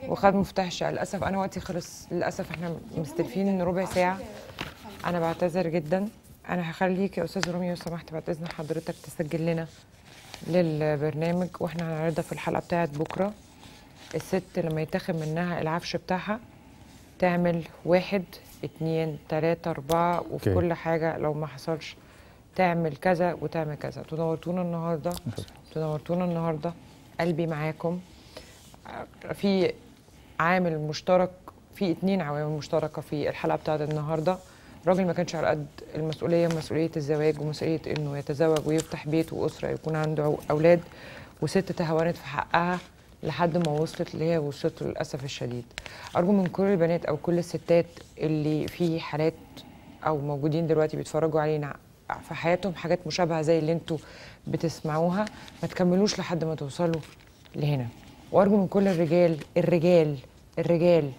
وخد مفتاح الشقه للاسف انا وقتي خلص للاسف احنا مستلفين ربع ساعه انا بعتذر جدا انا هخليك يا استاذ رومي لو سمحت بعد اذن حضرتك تسجل لنا للبرنامج واحنا هنعرضها في الحلقه بتاعه بكره الست لما يتاخد منها العفش بتاعها تعمل واحد اتنين تلاته اربعه وفي okay. كل حاجه لو ما حصلش تعمل كذا وتعمل كذا تنورتونا النهارده تنورتونا النهارده قلبي معاكم في عامل مشترك في اتنين عوامل مشتركه في الحلقه بتاعت النهارده راجل ما كانش على قد المسؤوليه مسؤوليه الزواج ومسؤوليه انه يتزوج ويفتح بيت واسره يكون عنده اولاد وست تهاونت في حقها لحد ما وصلت اللي هي وصلته للاسف الشديد ارجو من كل البنات او كل الستات اللي في حالات او موجودين دلوقتي بيتفرجوا علينا في حياتهم حاجات مشابهه زي اللي انتوا بتسمعوها ما تكملوش لحد ما توصلوا لهنا وارجو من كل الرجال الرجال الرجال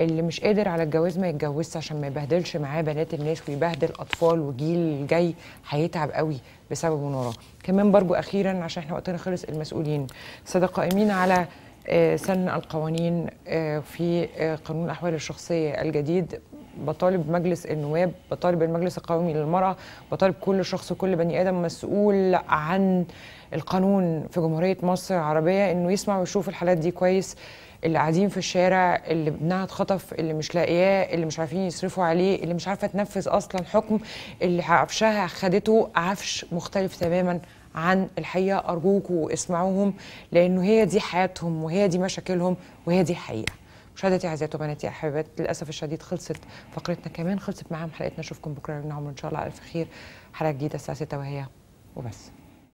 اللي مش قادر على الجواز ما يتجوزش عشان ما يبهدلش معاه بنات الناس ويبهدل اطفال وجيل جاي هيتعب قوي بسبب من وراه كمان برجو اخيرا عشان احنا وقتنا خلص المسؤولين سادة قائمين على آه، سن القوانين آه، في آه، قانون الاحوال الشخصيه الجديد بطالب مجلس النواب بطالب المجلس القومي للمرأة بطالب كل شخص وكل بني آدم مسؤول عن القانون في جمهورية مصر العربية إنه يسمع ويشوف الحالات دي كويس اللي قاعدين في الشارع اللي ابنها اتخطف اللي مش لاقياه اللي مش عارفين يصرفوا عليه اللي مش عارفه تنفذ اصلا حكم اللي عفشها خدته عفش مختلف تماما عن الحقيقه ارجوكوا اسمعوهم لانه هي دي حياتهم وهي دي مشاكلهم وهي دي الحقيقة مشاهدتي عزيزات وبناتي احبات للاسف الشديد خلصت فقرتنا كمان خلصت معاهم حلقتنا اشوفكم بكره من عمر ان شاء الله على الف خير حلقه جديده الساعه 6 وهي وبس